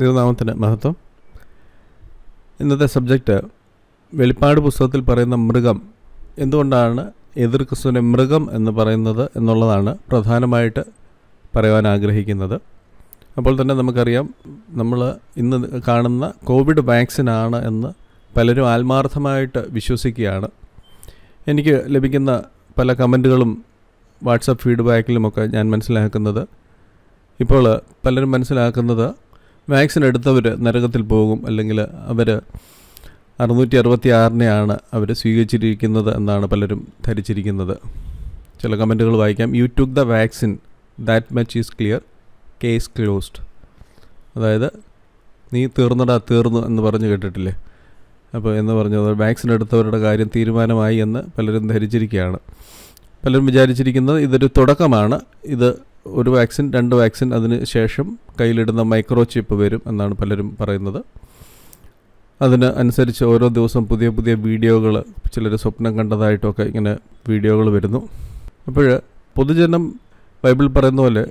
തിരുനാമത്തിന് മഹത്വം ഇന്നത്തെ സബ്ജക്റ്റ് വെളിപ്പാട് പുസ്തകത്തിൽ പറയുന്ന മൃഗം എന്തുകൊണ്ടാണ് എതിർ ക്രിസ്തുവിനെ മൃഗം എന്ന് പറയുന്നത് എന്നുള്ളതാണ് പ്രധാനമായിട്ട് പറയുവാൻ ആഗ്രഹിക്കുന്നത് അപ്പോൾ തന്നെ നമുക്കറിയാം നമ്മൾ ഇന്ന് കാണുന്ന കോവിഡ് വാക്സിനാണ് എന്ന് പലരും ആത്മാർത്ഥമായിട്ട് വിശ്വസിക്കുകയാണ് എനിക്ക് ലഭിക്കുന്ന പല കമൻറ്റുകളും വാട്സപ്പ് ഫീഡ്ബാക്കിലുമൊക്കെ ഞാൻ മനസ്സിലാക്കുന്നത് ഇപ്പോൾ പലരും മനസ്സിലാക്കുന്നത് വാക്സിൻ എടുത്തവർ നരകത്തിൽ പോകും അല്ലെങ്കിൽ അവർ അറുന്നൂറ്റി അറുപത്തി ആറിനെയാണ് അവർ സ്വീകരിച്ചിരിക്കുന്നത് എന്നാണ് പലരും ധരിച്ചിരിക്കുന്നത് ചില കമൻറ്റുകൾ വായിക്കാം you took the vaccine that much is clear case closed അതായത് നീ തീർന്നടാ തീർന്നു എന്ന് പറഞ്ഞു കേട്ടിട്ടില്ലേ അപ്പോൾ എന്ന് പറഞ്ഞത് വാക്സിൻ എടുത്തവരുടെ കാര്യം തീരുമാനമായി എന്ന് പലരും ധരിച്ചിരിക്കുകയാണ് പലരും വിചാരിച്ചിരിക്കുന്നത് ഇതൊരു തുടക്കമാണ് ഇത് ഒരു വാക്സിൻ രണ്ട് വാക്സിൻ അതിന് ശേഷം കയ്യിലിടുന്ന മൈക്രോ ചിപ്പ് വരും എന്നാണ് പലരും പറയുന്നത് അതിന് അനുസരിച്ച് ഓരോ ദിവസം പുതിയ പുതിയ വീഡിയോകൾ ചിലർ സ്വപ്നം കണ്ടതായിട്ടൊക്കെ ഇങ്ങനെ വീഡിയോകൾ വരുന്നു അപ്പോൾ പൊതുജനം ബൈബിൾ പറയുന്ന പോലെ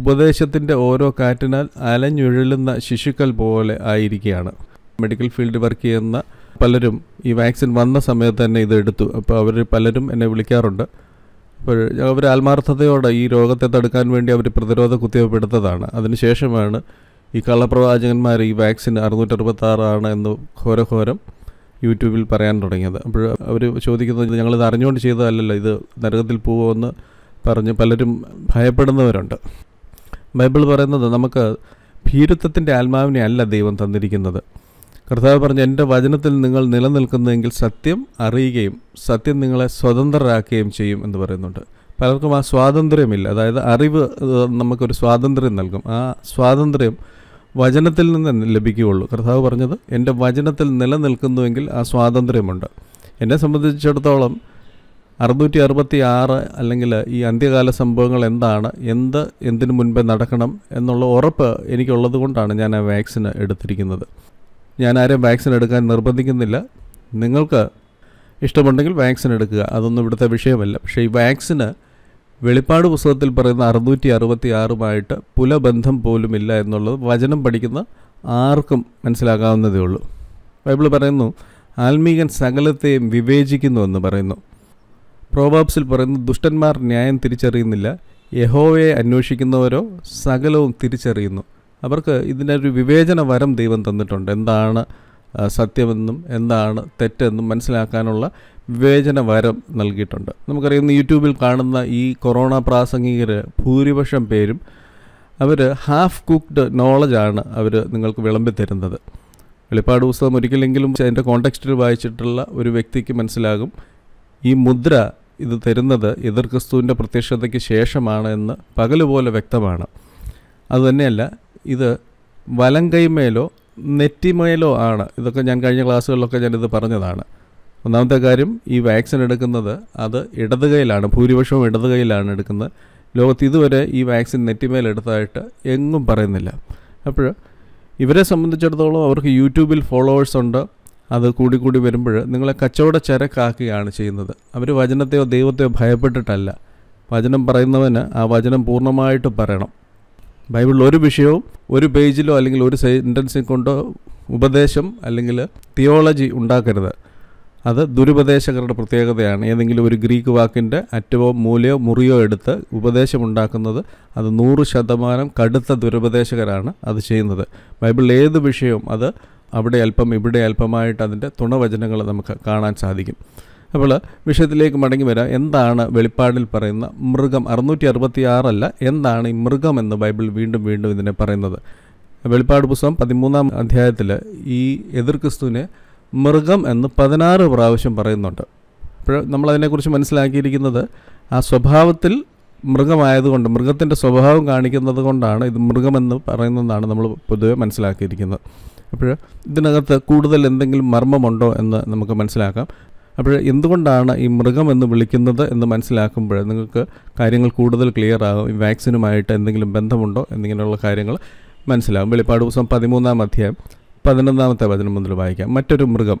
ഉപദേശത്തിൻ്റെ ഓരോ കാറ്റിനാൽ അലഞ്ഞുഴലുന്ന ശിശുക്കൾ പോലെ ആയിരിക്കുകയാണ് മെഡിക്കൽ ഫീൽഡ് വർക്ക് ചെയ്യുന്ന പലരും ഈ വാക്സിൻ വന്ന സമയത്ത് തന്നെ ഇത് എടുത്തു അപ്പോൾ അവർ പലരും എന്നെ വിളിക്കാറുണ്ട് അവർ ആത്മാർത്ഥതയോടെ ഈ രോഗത്തെ തടുക്കാൻ വേണ്ടി അവർ പ്രതിരോധ കുത്തിവയ്പ്പ് എടുത്തതാണ് അതിനുശേഷമാണ് ഈ കള്ളപ്രവാചകന്മാർ ഈ വാക്സിൻ അറുന്നൂറ്ററുപത്താറാണ് എന്ന് ഘോരഘോരം യൂട്യൂബിൽ പറയാൻ തുടങ്ങിയത് അപ്പോൾ അവർ ചോദിക്കുന്നത് ഞങ്ങളിത് അറിഞ്ഞുകൊണ്ട് ചെയ്തതല്ലല്ലോ ഇത് നരകത്തിൽ പോകുമെന്ന് പറഞ്ഞ് പലരും ഭയപ്പെടുന്നവരുണ്ട് ബൈബിൾ പറയുന്നത് നമുക്ക് ഭീരുത്വത്തിൻ്റെ ആത്മാവിനെ അല്ല ദൈവം തന്നിരിക്കുന്നത് കർത്താവ് പറഞ്ഞ് എൻ്റെ വചനത്തിൽ നിങ്ങൾ നിലനിൽക്കുന്നതെങ്കിൽ സത്യം അറിയുകയും സത്യം നിങ്ങളെ സ്വതന്ത്രരാക്കുകയും ചെയ്യും എന്ന് പറയുന്നുണ്ട് പലർക്കും ആ സ്വാതന്ത്ര്യമില്ല അതായത് അറിവ് നമുക്കൊരു സ്വാതന്ത്ര്യം നൽകും ആ സ്വാതന്ത്ര്യം വചനത്തിൽ നിന്ന് ലഭിക്കുകയുള്ളൂ കർത്താവ് പറഞ്ഞത് എൻ്റെ വചനത്തിൽ നിലനിൽക്കുന്നുവെങ്കിൽ ആ സ്വാതന്ത്ര്യമുണ്ട് എന്നെ സംബന്ധിച്ചിടത്തോളം അറുന്നൂറ്റി അറുപത്തി ആറ് അല്ലെങ്കിൽ ഈ അന്ത്യകാല സംഭവങ്ങൾ എന്താണ് എന്ത് എന്തിനു മുൻപേ നടക്കണം എന്നുള്ള ഉറപ്പ് എനിക്കുള്ളത് കൊണ്ടാണ് ഞാൻ ആ വാക്സിൻ എടുത്തിരിക്കുന്നത് ഞാൻ ആരെയും വാക്സിൻ എടുക്കാൻ നിർബന്ധിക്കുന്നില്ല നിങ്ങൾക്ക് ഇഷ്ടമുണ്ടെങ്കിൽ വാക്സിൻ എടുക്കുക അതൊന്നും ഇവിടുത്തെ വിഷയമല്ല പക്ഷേ ഈ വാക്സിന് വെളിപ്പാട് പുസ്തകത്തിൽ പറയുന്ന അറുന്നൂറ്റി അറുപത്തി ആറുമായിട്ട് പുലബന്ധം പോലുമില്ല എന്നുള്ളത് വചനം പഠിക്കുന്ന ആർക്കും മനസ്സിലാക്കാവുന്നതേ ഉള്ളൂ ബൈബിൾ പറയുന്നു ആത്മീകൻ സകലത്തെയും വിവേചിക്കുന്നു എന്ന് പറയുന്നു പ്രോബാബ്സിൽ പറയുന്നു ദുഷ്ടന്മാർ ന്യായം തിരിച്ചറിയുന്നില്ല യഹോവയെ അന്വേഷിക്കുന്നവരോ സകലവും തിരിച്ചറിയുന്നു അവർക്ക് ഇതിനൊരു വിവേചന വരം ദൈവം തന്നിട്ടുണ്ട് എന്താണ് സത്യമെന്നും എന്താണ് തെറ്റെന്നും മനസ്സിലാക്കാനുള്ള വിവേചന വരം നൽകിയിട്ടുണ്ട് നമുക്കറിയാം യൂട്യൂബിൽ കാണുന്ന ഈ കൊറോണ പ്രാസംഗികർ ഭൂരിപക്ഷം പേരും അവർ ഹാഫ് കുക്ക്ഡ് നോളജാണ് അവർ നിങ്ങൾക്ക് വിളമ്പി തരുന്നത് വെളിപ്പാട് പുസ്തകം ഒരിക്കലെങ്കിലും അതിൻ്റെ കോണ്ടെക്സ്റ്റിൽ വായിച്ചിട്ടുള്ള ഒരു വ്യക്തിക്ക് മനസ്സിലാകും ഈ മുദ്ര ഇത് തരുന്നത് എതിർ ക്രിസ്തുവിൻ്റെ പ്രത്യക്ഷതയ്ക്ക് ശേഷമാണ് എന്ന് പകലുപോലെ വ്യക്തമാണ് അതുതന്നെയല്ല ഇത് വലം കൈമേലോ നെറ്റിമേലോ ആണ് ഇതൊക്കെ ഞാൻ കഴിഞ്ഞ ക്ലാസ്സുകളിലൊക്കെ ഞാനിത് പറഞ്ഞതാണ് ഒന്നാമത്തെ കാര്യം ഈ വാക്സിൻ എടുക്കുന്നത് അത് ഇടത് കൈയിലാണ് ഭൂരിപക്ഷവും ഇടത് കൈയിലാണ് എടുക്കുന്നത് ലോകത്ത് ഇതുവരെ ഈ വാക്സിൻ നെറ്റിമേൽ എടുത്തതായിട്ട് എങ്ങും പറയുന്നില്ല അപ്പോൾ ഇവരെ സംബന്ധിച്ചിടത്തോളം അവർക്ക് യൂട്യൂബിൽ ഫോളോവേഴ്സ് ഉണ്ട് അത് കൂടി കൂടി വരുമ്പോൾ നിങ്ങളെ കച്ചവട ചരക്കാക്കുകയാണ് ചെയ്യുന്നത് അവർ വചനത്തെയോ ദൈവത്തെയോ ഭയപ്പെട്ടിട്ടല്ല വചനം പറയുന്നവന് ആ വചനം പൂർണ്ണമായിട്ട് പറയണം ബൈബിളിൽ ഒരു വിഷയവും ഒരു പേജിലോ അല്ലെങ്കിൽ ഒരു സെൻറ്റൻസിൽ കൊണ്ടോ ഉപദേശം അല്ലെങ്കിൽ തിയോളജി ഉണ്ടാക്കരുത് അത് ദുരുപദേശകരുടെ പ്രത്യേകതയാണ് ഏതെങ്കിലും ഒരു ഗ്രീക്ക് വാക്കിൻ്റെ അറ്റവോ മൂലയോ മുറിയോ എടുത്ത് ഉപദേശമുണ്ടാക്കുന്നത് അത് നൂറ് ശതമാനം കടുത്ത ദുരുപദേശകരാണ് അത് ചെയ്യുന്നത് ബൈബിളിൽ ഏത് വിഷയവും അത് അവിടെ അല്പം ഇവിടെ അല്പമായിട്ട് അതിൻ്റെ തുണവചനങ്ങൾ നമുക്ക് കാണാൻ സാധിക്കും അപ്പോൾ വിഷയത്തിലേക്ക് മടങ്ങി വരാം എന്താണ് വെളിപ്പാടിൽ പറയുന്ന മൃഗം അറുന്നൂറ്റി അറുപത്തി ആറല്ല എന്താണ് ഈ മൃഗം എന്ന് ബൈബിൾ വീണ്ടും വീണ്ടും ഇതിനെ പറയുന്നത് വെളിപ്പാട് പുസ്തകം പതിമൂന്നാം അധ്യായത്തിൽ ഈ എതിർ ക്രിസ്തുവിനെ മൃഗം എന്ന് പതിനാറ് പ്രാവശ്യം പറയുന്നുണ്ട് അപ്പോൾ നമ്മളതിനെക്കുറിച്ച് മനസ്സിലാക്കിയിരിക്കുന്നത് ആ സ്വഭാവത്തിൽ മൃഗമായതുകൊണ്ട് മൃഗത്തിൻ്റെ സ്വഭാവം കാണിക്കുന്നത് കൊണ്ടാണ് ഇത് മൃഗമെന്ന് പറയുന്നതെന്നാണ് നമ്മൾ പൊതുവെ മനസ്സിലാക്കിയിരിക്കുന്നത് അപ്പോൾ ഇതിനകത്ത് കൂടുതൽ എന്തെങ്കിലും മർമ്മമുണ്ടോ എന്ന് നമുക്ക് മനസ്സിലാക്കാം അപ്പോൾ എന്തുകൊണ്ടാണ് ഈ മൃഗം എന്ന് വിളിക്കുന്നത് എന്ന് മനസ്സിലാക്കുമ്പോൾ നിങ്ങൾക്ക് കാര്യങ്ങൾ കൂടുതൽ ക്ലിയർ ആകും ഈ വാക്സിനുമായിട്ട് എന്തെങ്കിലും ബന്ധമുണ്ടോ എന്നിങ്ങനെയുള്ള കാര്യങ്ങൾ മനസ്സിലാകും വെളിപ്പാട് ദിവസം പതിമൂന്നാം അധ്യായം പതിനൊന്നാമത്തെ വചനം മുതൽ വായിക്കാം മറ്റൊരു മൃഗം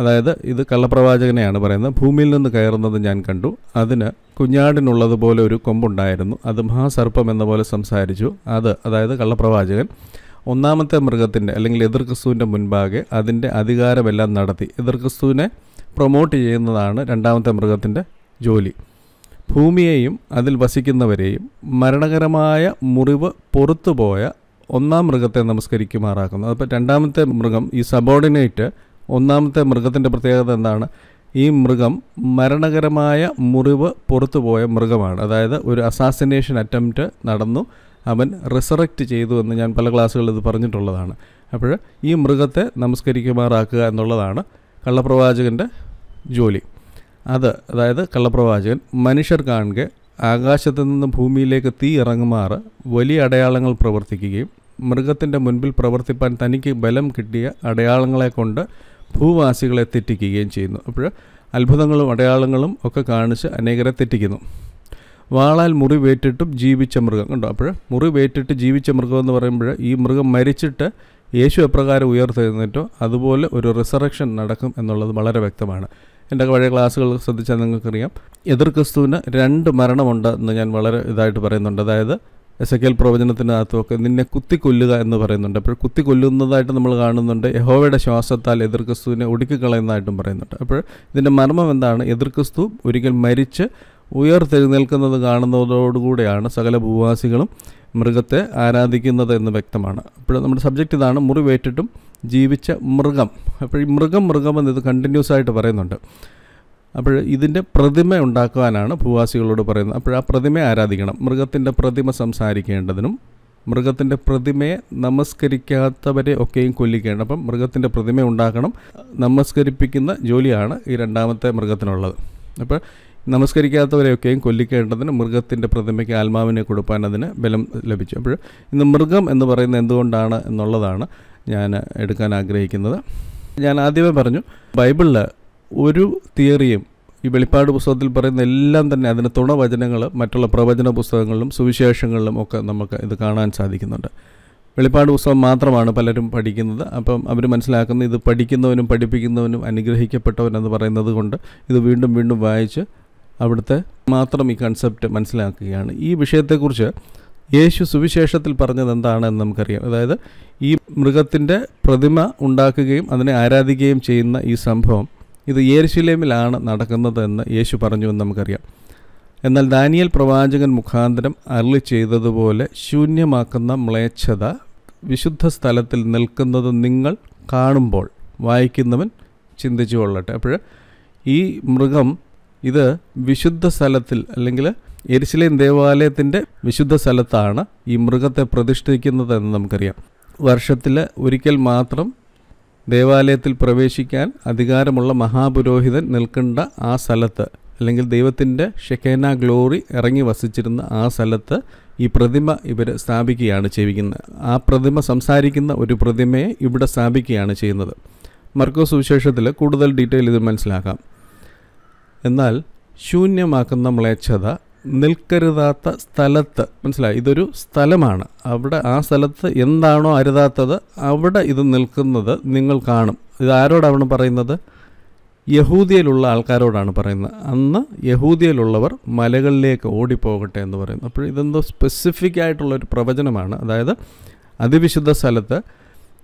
അതായത് ഇത് കള്ളപ്രവാചകനെയാണ് പറയുന്നത് ഭൂമിയിൽ നിന്ന് കയറുന്നത് ഞാൻ കണ്ടു അതിന് കുഞ്ഞാടിനുള്ളതുപോലെ ഒരു കൊമ്പുണ്ടായിരുന്നു അത് മഹാസർപ്പം എന്ന പോലെ സംസാരിച്ചു അത് അതായത് കള്ളപ്രവാചകൻ ഒന്നാമത്തെ മൃഗത്തിൻ്റെ അല്ലെങ്കിൽ എതിർക്രിസ്തുവിൻ്റെ മുൻപാകെ അതിൻ്റെ അധികാരമെല്ലാം നടത്തി എതിർക്രിസ്തുവിനെ പ്രൊമോട്ട് ചെയ്യുന്നതാണ് രണ്ടാമത്തെ മൃഗത്തിൻ്റെ ജോലി ഭൂമിയെയും അതിൽ വസിക്കുന്നവരെയും മരണകരമായ മുറിവ് പുറത്തുപോയ ഒന്നാം മൃഗത്തെ നമസ്കരിക്കുമാറാക്കുന്നു അപ്പോൾ രണ്ടാമത്തെ മൃഗം ഈ സബോർഡിനേറ്റ് ഒന്നാമത്തെ മൃഗത്തിൻ്റെ പ്രത്യേകത എന്താണ് ഈ മൃഗം മരണകരമായ മുറിവ് പുറത്തുപോയ മൃഗമാണ് അതായത് ഒരു അസാസിനേഷൻ അറ്റംപ്റ്റ് നടന്നു അവൻ റിസറക്റ്റ് ചെയ്തു എന്ന് ഞാൻ പല ക്ലാസ്സുകളിൽ ഇത് പറഞ്ഞിട്ടുള്ളതാണ് അപ്പോൾ ഈ മൃഗത്തെ നമസ്കരിക്കുമാറാക്കുക എന്നുള്ളതാണ് കള്ളപ്രവാചകൻ്റെ ജോലി അത് അതായത് കള്ളപ്രവാചകൻ മനുഷ്യർ കാണുക ആകാശത്തു നിന്ന് ഭൂമിയിലേക്ക് തീ ഇറങ്ങുമാറ് വലിയ അടയാളങ്ങൾ പ്രവർത്തിക്കുകയും മൃഗത്തിൻ്റെ മുൻപിൽ പ്രവർത്തിപ്പാൻ തനിക്ക് ബലം കിട്ടിയ അടയാളങ്ങളെ കൊണ്ട് ഭൂവാസികളെ തെറ്റിക്കുകയും ചെയ്യുന്നു അപ്പോൾ അത്ഭുതങ്ങളും അടയാളങ്ങളും ഒക്കെ കാണിച്ച് അനേകരെ തെറ്റിക്കുന്നു വാളാൽ മുറിവേറ്റിട്ടും ജീവിച്ച മൃഗം കണ്ടോ അപ്പോൾ മുറിവേറ്റിട്ട് ജീവിച്ച മൃഗം എന്ന് പറയുമ്പോൾ ഈ മൃഗം മരിച്ചിട്ട് യേശു എപ്രകാരം ഉയർത്തെഴുന്നേറ്റോ അതുപോലെ ഒരു റിസറക്ഷൻ നടക്കും എന്നുള്ളത് വളരെ വ്യക്തമാണ് എൻ്റെ പഴയ ക്ലാസ്സുകൾ ശ്രദ്ധിച്ചാൽ നിങ്ങൾക്കറിയാം എതിർ ക്രിസ്തുവിന് രണ്ട് മരണമുണ്ട് എന്ന് ഞാൻ വളരെ ഇതായിട്ട് പറയുന്നുണ്ട് അതായത് എസ് എ കെൽ പ്രവചനത്തിനകത്തുമൊക്കെ നിന്നെ കുത്തിക്കൊല്ലുക എന്ന് പറയുന്നുണ്ട് അപ്പോൾ കുത്തിക്കൊല്ലുന്നതായിട്ട് നമ്മൾ കാണുന്നുണ്ട് യഹോവയുടെ ശ്വാസത്താൽ ക്രിസ്തുവിനെ ഒടുക്കിക്കളയുന്നതായിട്ടും പറയുന്നുണ്ട് അപ്പോൾ ഇതിൻ്റെ മർമ്മം എന്താണ് ക്രിസ്തു ഒരിക്കൽ മരിച്ച് ഉയർത്തെഴുന്നേൽക്കുന്നത് കാണുന്നതോടുകൂടിയാണ് സകല ഭൂവാസികളും മൃഗത്തെ ആരാധിക്കുന്നത് എന്ന് വ്യക്തമാണ് അപ്പോൾ നമ്മുടെ സബ്ജക്റ്റ് ഇതാണ് മുറിവേറ്റിട്ടും ജീവിച്ച മൃഗം അപ്പോൾ ഈ മൃഗം മൃഗം എന്നത് കണ്ടിന്യൂസ് ആയിട്ട് പറയുന്നുണ്ട് അപ്പോൾ ഇതിൻ്റെ പ്രതിമ ഉണ്ടാക്കുവാനാണ് ഭൂവാസികളോട് പറയുന്നത് അപ്പോൾ ആ പ്രതിമയെ ആരാധിക്കണം മൃഗത്തിൻ്റെ പ്രതിമ സംസാരിക്കേണ്ടതിനും മൃഗത്തിൻ്റെ പ്രതിമയെ നമസ്കരിക്കാത്തവരെ ഒക്കെയും കൊല്ലിക്കണം അപ്പം മൃഗത്തിൻ്റെ പ്രതിമ ഉണ്ടാക്കണം നമസ്കരിപ്പിക്കുന്ന ജോലിയാണ് ഈ രണ്ടാമത്തെ മൃഗത്തിനുള്ളത് അപ്പോൾ നമസ്കരിക്കാത്തവരെയൊക്കെയും കൊല്ലിക്കേണ്ടതിന് മൃഗത്തിൻ്റെ പ്രതിമയ്ക്ക് ആത്മാവിനെ കൊടുക്കാൻ അതിന് ബലം ലഭിച്ചു അപ്പോൾ ഇന്ന് മൃഗം എന്ന് പറയുന്നത് എന്തുകൊണ്ടാണ് എന്നുള്ളതാണ് ഞാൻ എടുക്കാൻ ആഗ്രഹിക്കുന്നത് ഞാൻ ആദ്യമേ പറഞ്ഞു ബൈബിളിൽ ഒരു തിയറിയും ഈ വെളിപ്പാട് പുസ്തകത്തിൽ പറയുന്ന എല്ലാം തന്നെ അതിന് തുണവചനങ്ങൾ മറ്റുള്ള പ്രവചന പുസ്തകങ്ങളിലും സുവിശേഷങ്ങളിലും ഒക്കെ നമുക്ക് ഇത് കാണാൻ സാധിക്കുന്നുണ്ട് വെളിപ്പാട് പുസ്തകം മാത്രമാണ് പലരും പഠിക്കുന്നത് അപ്പം അവർ മനസ്സിലാക്കുന്നത് ഇത് പഠിക്കുന്നവനും പഠിപ്പിക്കുന്നവനും അനുഗ്രഹിക്കപ്പെട്ടവൻ എന്ന് പറയുന്നത് കൊണ്ട് ഇത് വീണ്ടും വീണ്ടും വായിച്ച് അവിടുത്തെ മാത്രം ഈ കൺസെപ്റ്റ് മനസ്സിലാക്കുകയാണ് ഈ വിഷയത്തെക്കുറിച്ച് യേശു സുവിശേഷത്തിൽ പറഞ്ഞത് എന്താണെന്ന് നമുക്കറിയാം അതായത് ഈ മൃഗത്തിൻ്റെ പ്രതിമ ഉണ്ടാക്കുകയും അതിനെ ആരാധിക്കുകയും ചെയ്യുന്ന ഈ സംഭവം ഇത് യേരുശിലേമിലാണ് നടക്കുന്നത് എന്ന് യേശു പറഞ്ഞു എന്ന് നമുക്കറിയാം എന്നാൽ ദാനിയൽ പ്രവാചകൻ മുഖാന്തരം അരളി ചെയ്തതുപോലെ ശൂന്യമാക്കുന്ന മ്ലേച്ഛത വിശുദ്ധ സ്ഥലത്തിൽ നിൽക്കുന്നത് നിങ്ങൾ കാണുമ്പോൾ വായിക്കുന്നവൻ ചിന്തിച്ചു കൊള്ളട്ടെ അപ്പോൾ ഈ മൃഗം ഇത് വിശുദ്ധ സ്ഥലത്തിൽ അല്ലെങ്കിൽ എരിശിലേം ദേവാലയത്തിൻ്റെ വിശുദ്ധ സ്ഥലത്താണ് ഈ മൃഗത്തെ പ്രതിഷ്ഠിക്കുന്നത് എന്ന് നമുക്കറിയാം വർഷത്തിൽ ഒരിക്കൽ മാത്രം ദേവാലയത്തിൽ പ്രവേശിക്കാൻ അധികാരമുള്ള മഹാപുരോഹിതൻ നിൽക്കേണ്ട ആ സ്ഥലത്ത് അല്ലെങ്കിൽ ദൈവത്തിൻ്റെ ഷെക്കേന ഗ്ലോറി ഇറങ്ങി വസിച്ചിരുന്ന ആ സ്ഥലത്ത് ഈ പ്രതിമ ഇവർ സ്ഥാപിക്കുകയാണ് ചെയ്യുന്നത് ആ പ്രതിമ സംസാരിക്കുന്ന ഒരു പ്രതിമയെ ഇവിടെ സ്ഥാപിക്കുകയാണ് ചെയ്യുന്നത് മർക്കോസ് സുവിശേഷത്തിൽ കൂടുതൽ ഡീറ്റെയിൽ ഇത് മനസ്സിലാക്കാം എന്നാൽ ശൂന്യമാക്കുന്ന മ്ലേച്ഛത നിൽക്കരുതാത്ത സ്ഥലത്ത് മനസ്സിലായി ഇതൊരു സ്ഥലമാണ് അവിടെ ആ സ്ഥലത്ത് എന്താണോ അരുതാത്തത് അവിടെ ഇത് നിൽക്കുന്നത് നിങ്ങൾ കാണും ഇത് ആരോടാണ് പറയുന്നത് യഹൂദിയയിലുള്ള ആൾക്കാരോടാണ് പറയുന്നത് അന്ന് യഹൂദിയയിലുള്ളവർ മലകളിലേക്ക് ഓടിപ്പോകട്ടെ എന്ന് പറയുന്നു അപ്പോൾ ഇതെന്തോ സ്പെസിഫിക് ആയിട്ടുള്ള ഒരു പ്രവചനമാണ് അതായത് അതിവിശുദ്ധ സ്ഥലത്ത്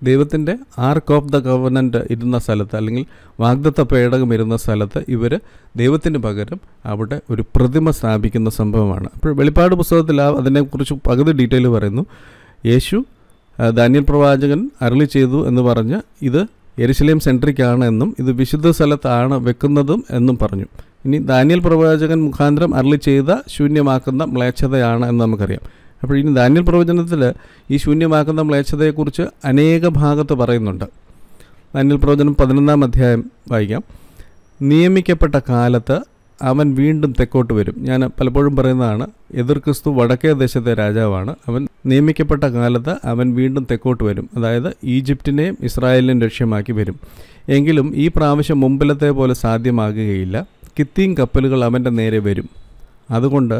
ദൈവത്തിൻ്റെ ആർക്ക് ഓഫ് ദ ഗവർണൻ്റ് ഇരുന്ന സ്ഥലത്ത് അല്ലെങ്കിൽ വാഗ്ദത്ത പേടകം ഇരുന്ന സ്ഥലത്ത് ഇവർ ദൈവത്തിന് പകരം അവിടെ ഒരു പ്രതിമ സ്ഥാപിക്കുന്ന സംഭവമാണ് അപ്പോൾ വെളിപ്പാട് പുസ്തകത്തിൽ ആ അതിനെക്കുറിച്ച് പകുതി ഡീറ്റെയിൽ പറയുന്നു യേശു ധാന്യൽ പ്രവാചകൻ അരളി ചെയ്തു എന്ന് പറഞ്ഞ് ഇത് എരിശിലേം സെൻട്രിക്കാണ് എന്നും ഇത് വിശുദ്ധ സ്ഥലത്താണ് വെക്കുന്നതും എന്നും പറഞ്ഞു ഇനി ധാന്യൽ പ്രവാചകൻ മുഖാന്തരം അരളി ചെയ്ത ശൂന്യമാക്കുന്ന മ്ലേച്ഛതയാണ് എന്ന് നമുക്കറിയാം അപ്പോൾ ഇനി ധാന്യ പ്രവചനത്തിൽ ഈ ശൂന്യമാക്കുന്ന മ്ലേച്ഛതയെക്കുറിച്ച് അനേക ഭാഗത്ത് പറയുന്നുണ്ട് ധാന്യൽ പ്രവചനം പതിനൊന്നാം അധ്യായം വായിക്കാം നിയമിക്കപ്പെട്ട കാലത്ത് അവൻ വീണ്ടും തെക്കോട്ട് വരും ഞാൻ പലപ്പോഴും പറയുന്നതാണ് എതിർ ക്രിസ്തു വടക്കേ ദേശത്തെ രാജാവാണ് അവൻ നിയമിക്കപ്പെട്ട കാലത്ത് അവൻ വീണ്ടും തെക്കോട്ട് വരും അതായത് ഈജിപ്തിനെയും ഇസ്രായേലിനെയും ലക്ഷ്യമാക്കി വരും എങ്കിലും ഈ പ്രാവശ്യം മുമ്പിലത്തെ പോലെ സാധ്യമാകുകയില്ല കിത്തീം കപ്പലുകൾ അവൻ്റെ നേരെ വരും അതുകൊണ്ട്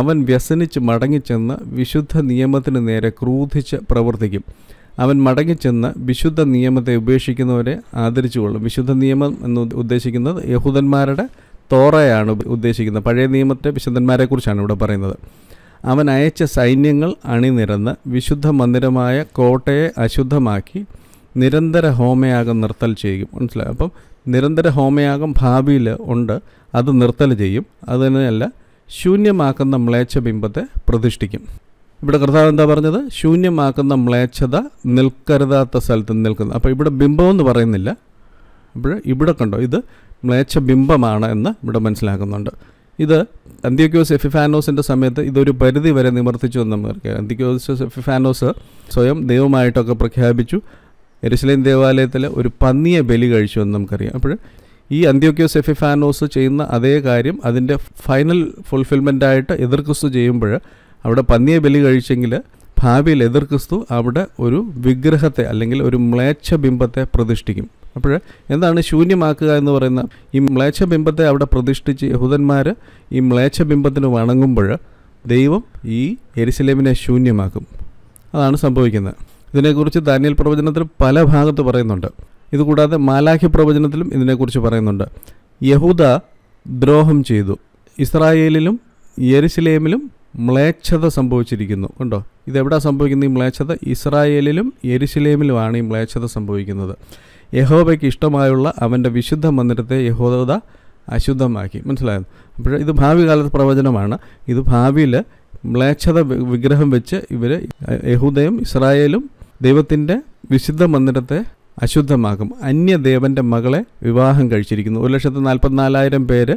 അവൻ വ്യസനിച്ച് മടങ്ങിച്ചെന്ന് വിശുദ്ധ നിയമത്തിന് നേരെ ക്രൂധിച്ച് പ്രവർത്തിക്കും അവൻ മടങ്ങിച്ചെന്ന് വിശുദ്ധ നിയമത്തെ ഉപേക്ഷിക്കുന്നവരെ ആദരിച്ചുകൊള്ളും വിശുദ്ധ നിയമം എന്ന് ഉദ്ദേശിക്കുന്നത് യഹൂദന്മാരുടെ തോറയാണ് ഉദ്ദേശിക്കുന്നത് പഴയ നിയമത്തെ വിശുദ്ധന്മാരെക്കുറിച്ചാണ് ഇവിടെ പറയുന്നത് അവൻ അയച്ച സൈന്യങ്ങൾ അണിനിരന്ന് വിശുദ്ധ മന്ദിരമായ കോട്ടയെ അശുദ്ധമാക്കി നിരന്തര ഹോമയാഗം നിർത്തൽ ചെയ്യും മനസ്സിലായി അപ്പം നിരന്തര ഹോമയാഗം ഭാവിയിൽ ഉണ്ട് അത് നിർത്തൽ ചെയ്യും അതുതന്നെയല്ല ശൂന്യമാക്കുന്ന മ്ലേച്ഛ ബിംബത്തെ പ്രതിഷ്ഠിക്കും ഇവിടെ കർത്താവ് എന്താ പറഞ്ഞത് ശൂന്യമാക്കുന്ന മ്ലേച്ഛത നിൽക്കരുതാത്ത സ്ഥലത്ത് നിൽക്കുന്നു അപ്പോൾ ഇവിടെ ബിംബം എന്ന് പറയുന്നില്ല അപ്പോൾ ഇവിടെ കണ്ടോ ഇത് മ്ലേച്ഛ ബിംബമാണ് എന്ന് ഇവിടെ മനസ്സിലാക്കുന്നുണ്ട് ഇത് അന്ത്യക്യോസ് എഫിഫാനോസിൻ്റെ സമയത്ത് ഇതൊരു പരിധി വരെ നിവർത്തിച്ചു എന്ന് നമുക്ക് അന്ത്യക്യോസ് എഫിഫാനോസ് സ്വയം ദൈവമായിട്ടൊക്കെ പ്രഖ്യാപിച്ചു എരുസലേം ദേവാലയത്തിൽ ഒരു പന്നിയെ ബലി കഴിച്ചു എന്ന് നമുക്കറിയാം അപ്പോൾ ഈ അന്ത്യോക്യോസ് എഫിഫാനോസ് ചെയ്യുന്ന അതേ കാര്യം അതിൻ്റെ ഫൈനൽ ഫുൾഫിൽമെൻ്റായിട്ട് എതിർ ക്രിസ്തു ചെയ്യുമ്പോൾ അവിടെ പന്നിയെ ബലി കഴിച്ചെങ്കിൽ ഭാവിയിൽ എതിർ ക്രിസ്തു അവിടെ ഒരു വിഗ്രഹത്തെ അല്ലെങ്കിൽ ഒരു മ്ലേച്ഛ ബിംബത്തെ പ്രതിഷ്ഠിക്കും അപ്പോൾ എന്താണ് ശൂന്യമാക്കുക എന്ന് പറയുന്ന ഈ മ്ലേച്ഛ ബിംബത്തെ അവിടെ പ്രതിഷ്ഠിച്ച് യഹൂദന്മാർ ഈ മ്ലേച്ഛ ബിംബത്തിന് വണങ്ങുമ്പോൾ ദൈവം ഈ എരിസലേമിനെ ശൂന്യമാക്കും അതാണ് സംഭവിക്കുന്നത് ഇതിനെക്കുറിച്ച് ധാന്യൽ പ്രവചനത്തിൽ പല ഭാഗത്ത് പറയുന്നുണ്ട് ഇതുകൂടാതെ മാലാഖി പ്രവചനത്തിലും ഇതിനെക്കുറിച്ച് പറയുന്നുണ്ട് യഹൂദ ദ്രോഹം ചെയ്തു ഇസ്രായേലിലും യെരുസലേമിലും മ്ലേച്ഛത സംഭവിച്ചിരിക്കുന്നു കണ്ടോ ഇതെവിടെ സംഭവിക്കുന്ന ഈ മ്ലേച്ഛത ഇസ്രായേലിലും യെരുസലേമിലുമാണ് ഈ മ്ലേച്ഛത സംഭവിക്കുന്നത് യഹോബയ്ക്ക് ഇഷ്ടമായുള്ള അവൻ്റെ വിശുദ്ധ മന്ദിരത്തെ യഹോദ അശുദ്ധമാക്കി മനസ്സിലായത് അപ്പോൾ ഇത് ഭാവി കാലത്ത് പ്രവചനമാണ് ഇത് ഭാവിയിൽ മ്ലേച്ഛത വിഗ്രഹം വെച്ച് ഇവർ യഹൂദയും ഇസ്രായേലും ദൈവത്തിൻ്റെ വിശുദ്ധ മന്ദിരത്തെ അശുദ്ധമാകും അന്യദേവൻ്റെ മകളെ വിവാഹം കഴിച്ചിരിക്കുന്നു ഒരു ലക്ഷത്തി നാൽപ്പത്തിനാലായിരം പേര്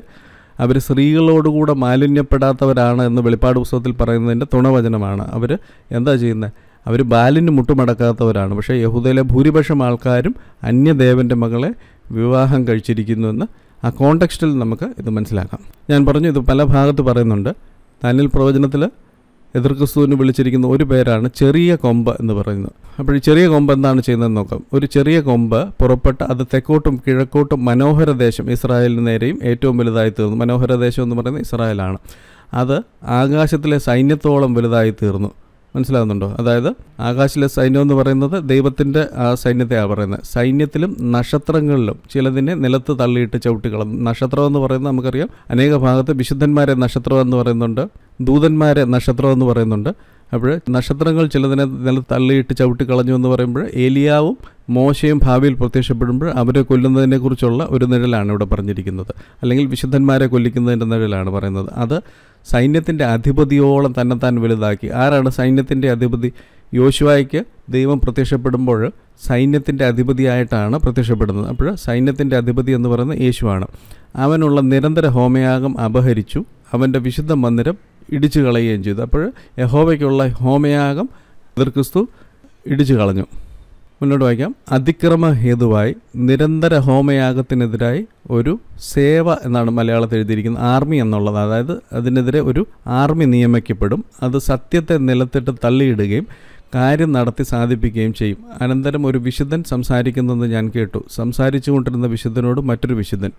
അവർ സ്ത്രീകളോടുകൂടെ മാലിന്യപ്പെടാത്തവരാണ് എന്ന് വെളിപ്പാട് പുസ്തകത്തിൽ പറയുന്നതിൻ്റെ തുണവചനമാണ് അവർ എന്താ ചെയ്യുന്നത് അവർ ബാലിന് മുട്ടുമടക്കാത്തവരാണ് പക്ഷേ യഹൂദയിലെ ഭൂരിപക്ഷം ആൾക്കാരും അന്യദേവൻ്റെ മകളെ വിവാഹം കഴിച്ചിരിക്കുന്നുവെന്ന് ആ കോണ്ടെക്സ്റ്റിൽ നമുക്ക് ഇത് മനസ്സിലാക്കാം ഞാൻ പറഞ്ഞു ഇത് പല ഭാഗത്ത് പറയുന്നുണ്ട് താനിൽ പ്രവചനത്തിൽ എതിർ ക്രിസ്തുവിന് വിളിച്ചിരിക്കുന്ന ഒരു പേരാണ് ചെറിയ കൊമ്പ് എന്ന് പറയുന്നത് അപ്പോൾ ഈ ചെറിയ കൊമ്പ് എന്താണ് ചെയ്യുന്നത് നോക്കാം ഒരു ചെറിയ കൊമ്പ് പുറപ്പെട്ട് അത് തെക്കോട്ടും കിഴക്കോട്ടും മനോഹര ദേശം ഇസ്രായേലിന് നേരെയും ഏറ്റവും വലുതായി തീർന്നു മനോഹര ദേശം എന്ന് പറയുന്നത് ഇസ്രായേലാണ് അത് ആകാശത്തിലെ സൈന്യത്തോളം വലുതായി തീർന്നു മനസ്സിലാകുന്നുണ്ടോ അതായത് ആകാശിലെ സൈന്യം എന്ന് പറയുന്നത് ദൈവത്തിൻ്റെ സൈന്യത്തെയാണ് പറയുന്നത് സൈന്യത്തിലും നക്ഷത്രങ്ങളിലും ചിലതിനെ നിലത്ത് തള്ളിയിട്ട് ചവിട്ടിക്കളഞ്ഞു നക്ഷത്രം എന്ന് പറയുന്നത് നമുക്കറിയാം അനേക ഭാഗത്ത് വിശുദ്ധന്മാരെ നക്ഷത്രം എന്ന് പറയുന്നുണ്ട് ദൂതന്മാരെ നക്ഷത്രം എന്ന് പറയുന്നുണ്ട് അപ്പോൾ നക്ഷത്രങ്ങൾ ചിലതിനെ നില തള്ളിയിട്ട് ചവിട്ടി കളഞ്ഞു എന്ന് പറയുമ്പോൾ ഏലിയാവും മോശയും ഭാവിയിൽ പ്രത്യക്ഷപ്പെടുമ്പോൾ അവരെ കൊല്ലുന്നതിനെക്കുറിച്ചുള്ള ഒരു നിഴലാണ് ഇവിടെ പറഞ്ഞിരിക്കുന്നത് അല്ലെങ്കിൽ വിശുദ്ധന്മാരെ കൊല്ലിക്കുന്നതിൻ്റെ നിഴലാണ് പറയുന്നത് അത് സൈന്യത്തിൻ്റെ അധിപതിയോളം താൻ വലുതാക്കി ആരാണ് സൈന്യത്തിൻ്റെ അധിപതി യോശുവായ്ക്ക് ദൈവം പ്രത്യക്ഷപ്പെടുമ്പോൾ സൈന്യത്തിൻ്റെ അധിപതിയായിട്ടാണ് പ്രത്യക്ഷപ്പെടുന്നത് അപ്പോൾ സൈന്യത്തിൻ്റെ അധിപതി എന്ന് പറയുന്നത് യേശുവാണ് അവനുള്ള നിരന്തര ഹോമയാഗം അപഹരിച്ചു അവൻ്റെ വിശുദ്ധ മന്ദിരം ഇടിച്ചു കളയുകയും ചെയ്തു അപ്പോൾ യഹോവയ്ക്കുള്ള ഹോമയാഗം എതിർക്രിസ്തു ഇടിച്ചു കളഞ്ഞു മുന്നോട്ട് വായിക്കാം അതിക്രമ ഹേതുവായി നിരന്തര ഹോമയാഗത്തിനെതിരായി ഒരു സേവ എന്നാണ് മലയാളത്തിൽ എഴുതിയിരിക്കുന്നത് ആർമി എന്നുള്ളത് അതായത് അതിനെതിരെ ഒരു ആർമി നിയമിക്കപ്പെടും അത് സത്യത്തെ നിലത്തിട്ട് തള്ളിയിടുകയും കാര്യം നടത്തി സാധിപ്പിക്കുകയും ചെയ്യും അനന്തരം ഒരു വിശുദ്ധൻ സംസാരിക്കുന്നതെന്ന് ഞാൻ കേട്ടു സംസാരിച്ചു കൊണ്ടിരുന്ന വിശുദ്ധനോട് മറ്റൊരു വിശുദ്ധൻ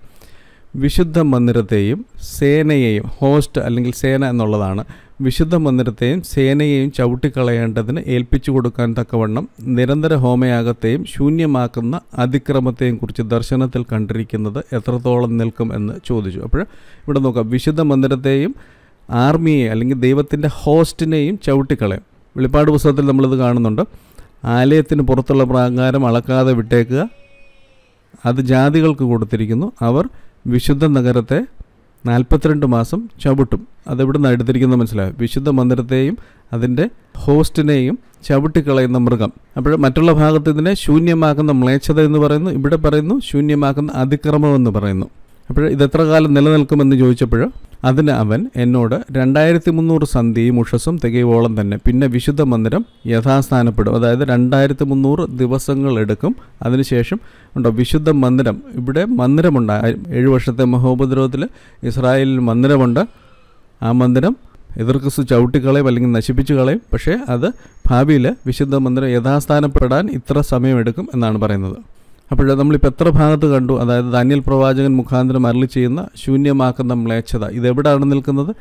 വിശുദ്ധ മന്ദിരത്തെയും സേനയെയും ഹോസ്റ്റ് അല്ലെങ്കിൽ സേന എന്നുള്ളതാണ് വിശുദ്ധ മന്ദിരത്തെയും സേനയെയും ചവിട്ടിക്കളയേണ്ടതിന് ഏൽപ്പിച്ചു കൊടുക്കാൻ തക്കവണ്ണം നിരന്തര ഹോമയാഗത്തെയും ശൂന്യമാക്കുന്ന അതിക്രമത്തെയും കുറിച്ച് ദർശനത്തിൽ കണ്ടിരിക്കുന്നത് എത്രത്തോളം നിൽക്കും എന്ന് ചോദിച്ചു അപ്പോൾ ഇവിടെ നോക്കാം വിശുദ്ധ മന്ദിരത്തെയും ആർമിയെ അല്ലെങ്കിൽ ദൈവത്തിൻ്റെ ഹോസ്റ്റിനെയും ചവിട്ടിക്കളയും വെളിപ്പാട് പുസ്തകത്തിൽ നമ്മളിത് കാണുന്നുണ്ട് ആലയത്തിന് പുറത്തുള്ള പ്രാകാരം അളക്കാതെ വിട്ടേക്കുക അത് ജാതികൾക്ക് കൊടുത്തിരിക്കുന്നു അവർ വിശുദ്ധ നഗരത്തെ നാൽപ്പത്തിരണ്ട് മാസം ചവിട്ടും നിന്ന് എടുത്തിരിക്കുന്നത് മനസ്സിലാവും വിശുദ്ധ മന്ദിരത്തെയും അതിൻ്റെ ഹോസ്റ്റിനെയും ചവിട്ടിക്കളയുന്ന മൃഗം അപ്പോൾ മറ്റുള്ള ഭാഗത്ത് ഇതിനെ ശൂന്യമാക്കുന്ന മ്ലേച്ഛത എന്ന് പറയുന്നു ഇവിടെ പറയുന്നു ശൂന്യമാക്കുന്ന അതിക്രമം എന്ന് പറയുന്നു അപ്പോൾ ഇതെത്ര കാലം നിലനിൽക്കുമെന്ന് ചോദിച്ചപ്പോൾ അതിന് അവൻ എന്നോട് രണ്ടായിരത്തി മുന്നൂറ് സന്ധ്യയും ഉഷസ്സും തികയോളം തന്നെ പിന്നെ വിശുദ്ധ മന്ദിരം യഥാസ്ഥാനപ്പെടും അതായത് രണ്ടായിരത്തി മുന്നൂറ് ദിവസങ്ങൾ എടുക്കും അതിനുശേഷം ഉണ്ടോ വിശുദ്ധ മന്ദിരം ഇവിടെ മന്ദിരമുണ്ട് ഏഴ് വർഷത്തെ മഹോപദ്രവത്തിൽ ഇസ്രായേലിൽ മന്ദിരമുണ്ട് ആ മന്ദിരം എതിർക്രിസ് ചവിട്ടിക്കളയും അല്ലെങ്കിൽ നശിപ്പിച്ചു കളയും പക്ഷേ അത് ഭാവിയിൽ വിശുദ്ധ മന്ദിരം യഥാസ്ഥാനപ്പെടാൻ ഇത്ര സമയമെടുക്കും എന്നാണ് പറയുന്നത് അപ്പോൾ നമ്മളിപ്പോൾ എത്ര ഭാഗത്ത് കണ്ടു അതായത് ദാനിയൽ പ്രവാചകൻ മുഖാന്തരം അരളി ചെയ്യുന്ന ശൂന്യമാക്കുന്ന മ്ലേച്ഛത ഇതെവിടെയാണ് നിൽക്കുന്നത്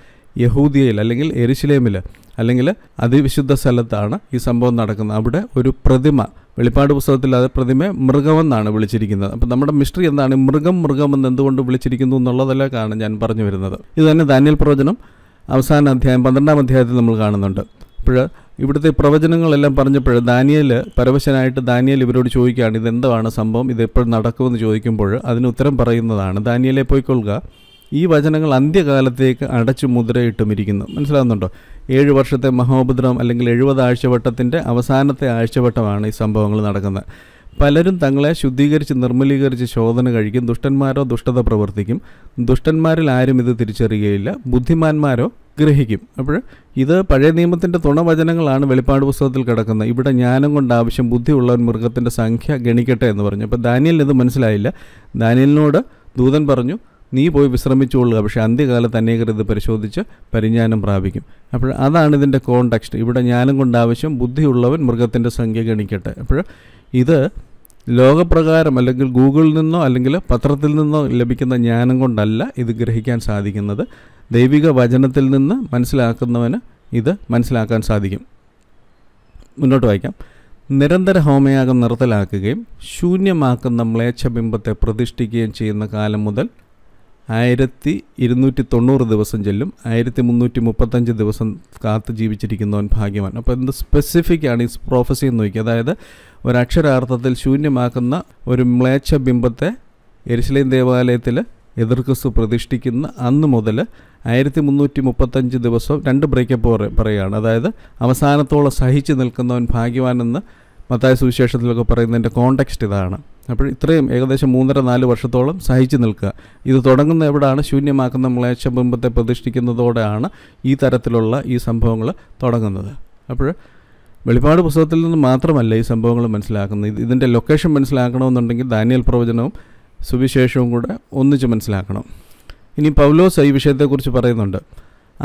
യഹൂദിയയിൽ അല്ലെങ്കിൽ എരിശിലേമിൽ അല്ലെങ്കിൽ അതിവിശുദ്ധ സ്ഥലത്താണ് ഈ സംഭവം നടക്കുന്നത് അവിടെ ഒരു പ്രതിമ വെളിപ്പാട് പുസ്തകത്തിൽ അത് പ്രതിമയെ മൃഗമെന്നാണ് വിളിച്ചിരിക്കുന്നത് അപ്പം നമ്മുടെ മിസ്റ്ററി എന്താണ് മൃഗം മൃഗം എന്ന് എന്തുകൊണ്ട് വിളിച്ചിരിക്കുന്നു എന്നുള്ളതിലേക്കാണ് ഞാൻ പറഞ്ഞു വരുന്നത് ഇത് തന്നെ ദാനിയൽ പ്രവചനം അവസാന അധ്യായം പന്ത്രണ്ടാം അധ്യായത്തിൽ നമ്മൾ കാണുന്നുണ്ട് അപ്പോൾ ഇവിടുത്തെ പ്രവചനങ്ങളെല്ലാം പറഞ്ഞപ്പോൾ ദാനിയൽ പരവശനായിട്ട് ദാനിയൽ ഇവരോട് ചോദിക്കുകയാണ് ഇതെന്താണ് സംഭവം ഇതെപ്പോൾ നടക്കുമെന്ന് ചോദിക്കുമ്പോൾ അതിന് ഉത്തരം പറയുന്നതാണ് ദാനിയലെ പോയിക്കൊള്ളുക ഈ വചനങ്ങൾ അന്ത്യകാലത്തേക്ക് അടച്ചു മുദ്രയിട്ടുമിരിക്കുന്നു മനസ്സിലാകുന്നുണ്ടോ ഏഴ് വർഷത്തെ മഹോപദ്രം അല്ലെങ്കിൽ എഴുപത് ആഴ്ചവട്ടത്തിൻ്റെ അവസാനത്തെ ആഴ്ചവട്ടമാണ് ഈ സംഭവങ്ങൾ നടക്കുന്നത് പലരും തങ്ങളെ ശുദ്ധീകരിച്ച് നിർമ്മലീകരിച്ച് ശോധന കഴിക്കും ദുഷ്ടന്മാരോ ദുഷ്ടത പ്രവർത്തിക്കും ദുഷ്ടന്മാരിൽ ആരും ഇത് തിരിച്ചറിയുകയില്ല ബുദ്ധിമാന്മാരോ ഗ്രഹിക്കും അപ്പോൾ ഇത് പഴയ നിയമത്തിൻ്റെ തുണവചനങ്ങളാണ് വെളിപ്പാട് പുസ്തകത്തിൽ കിടക്കുന്നത് ഇവിടെ ജ്ഞാനം കൊണ്ട് ആവശ്യം ബുദ്ധിയുള്ളവൻ മൃഗത്തിൻ്റെ സംഖ്യ ഗണിക്കട്ടെ എന്ന് പറഞ്ഞു അപ്പോൾ ദാനിയൽ ഇത് മനസ്സിലായില്ല ദാനിയലിനോട് ദൂതൻ പറഞ്ഞു നീ പോയി വിശ്രമിച്ചുകൊള്ളുക പക്ഷേ അന്ത്യകാലത്ത് അനേകർ ഇത് പരിശോധിച്ച് പരിജ്ഞാനം പ്രാപിക്കും അപ്പോൾ അതാണ് ഇതിൻ്റെ കോണ്ടെക്സ്റ്റ് ഇവിടെ ജ്ഞാനം കൊണ്ട് ആവശ്യം ബുദ്ധിയുള്ളവൻ മൃഗത്തിൻ്റെ സംഖ്യ ഗണിക്കട്ടെ അപ്പോൾ ഇത് ലോകപ്രകാരം അല്ലെങ്കിൽ ഗൂഗിളിൽ നിന്നോ അല്ലെങ്കിൽ പത്രത്തിൽ നിന്നോ ലഭിക്കുന്ന ജ്ഞാനം കൊണ്ടല്ല ഇത് ഗ്രഹിക്കാൻ സാധിക്കുന്നത് ദൈവിക വചനത്തിൽ നിന്ന് മനസ്സിലാക്കുന്നവന് ഇത് മനസ്സിലാക്കാൻ സാധിക്കും മുന്നോട്ട് വായിക്കാം നിരന്തര ഹോമയാഗം നിർത്തലാക്കുകയും ശൂന്യമാക്കുന്ന മ്ലേച്ഛബിംബത്തെ പ്രതിഷ്ഠിക്കുകയും ചെയ്യുന്ന കാലം മുതൽ ആയിരത്തി ഇരുന്നൂറ്റി തൊണ്ണൂറ് ദിവസം ചെല്ലും ആയിരത്തി മുന്നൂറ്റി മുപ്പത്തഞ്ച് ദിവസം കാത്ത് ജീവിച്ചിരിക്കുന്നവൻ ഭാഗ്യവാൻ അപ്പോൾ എന്ത് സ്പെസിഫിക് ആണ് ഈ പ്രോഫസി എന്ന് നോക്കി അതായത് ഒരക്ഷരാർത്ഥത്തിൽ ശൂന്യമാക്കുന്ന ഒരു മ്ലേച്ഛ ബിംബത്തെ എരിശിലേം ദേവാലയത്തിൽ എതിർക്കസ് പ്രതിഷ്ഠിക്കുന്ന അന്ന് മുതൽ ആയിരത്തി മുന്നൂറ്റി മുപ്പത്തഞ്ച് ദിവസം രണ്ട് ബ്രേക്കപ്പ് പറയുകയാണ് അതായത് അവസാനത്തോളം സഹിച്ചു നിൽക്കുന്നവൻ ഭാഗ്യവാനെന്ന് മത്തായ സുവിശേഷത്തിലൊക്കെ പറയുന്നതിൻ്റെ കോണ്ടെക്സ്റ്റ് ഇതാണ് അപ്പോൾ ഇത്രയും ഏകദേശം മൂന്നര നാല് വർഷത്തോളം സഹിച്ചു നിൽക്കുക ഇത് തുടങ്ങുന്ന എവിടെയാണ് ശൂന്യമാക്കുന്ന ബിംബത്തെ പ്രതിഷ്ഠിക്കുന്നതോടെയാണ് ഈ തരത്തിലുള്ള ഈ സംഭവങ്ങൾ തുടങ്ങുന്നത് അപ്പോൾ വെളിപാട് പുസ്തകത്തിൽ നിന്ന് മാത്രമല്ല ഈ സംഭവങ്ങൾ മനസ്സിലാക്കുന്നത് ഇതിൻ്റെ ലൊക്കേഷൻ മനസ്സിലാക്കണമെന്നുണ്ടെങ്കിൽ ദാനിയൽ പ്രവചനവും സുവിശേഷവും കൂടെ ഒന്നിച്ച് മനസ്സിലാക്കണം ഇനി പൗലോസ് ഈ വിഷയത്തെക്കുറിച്ച് പറയുന്നുണ്ട്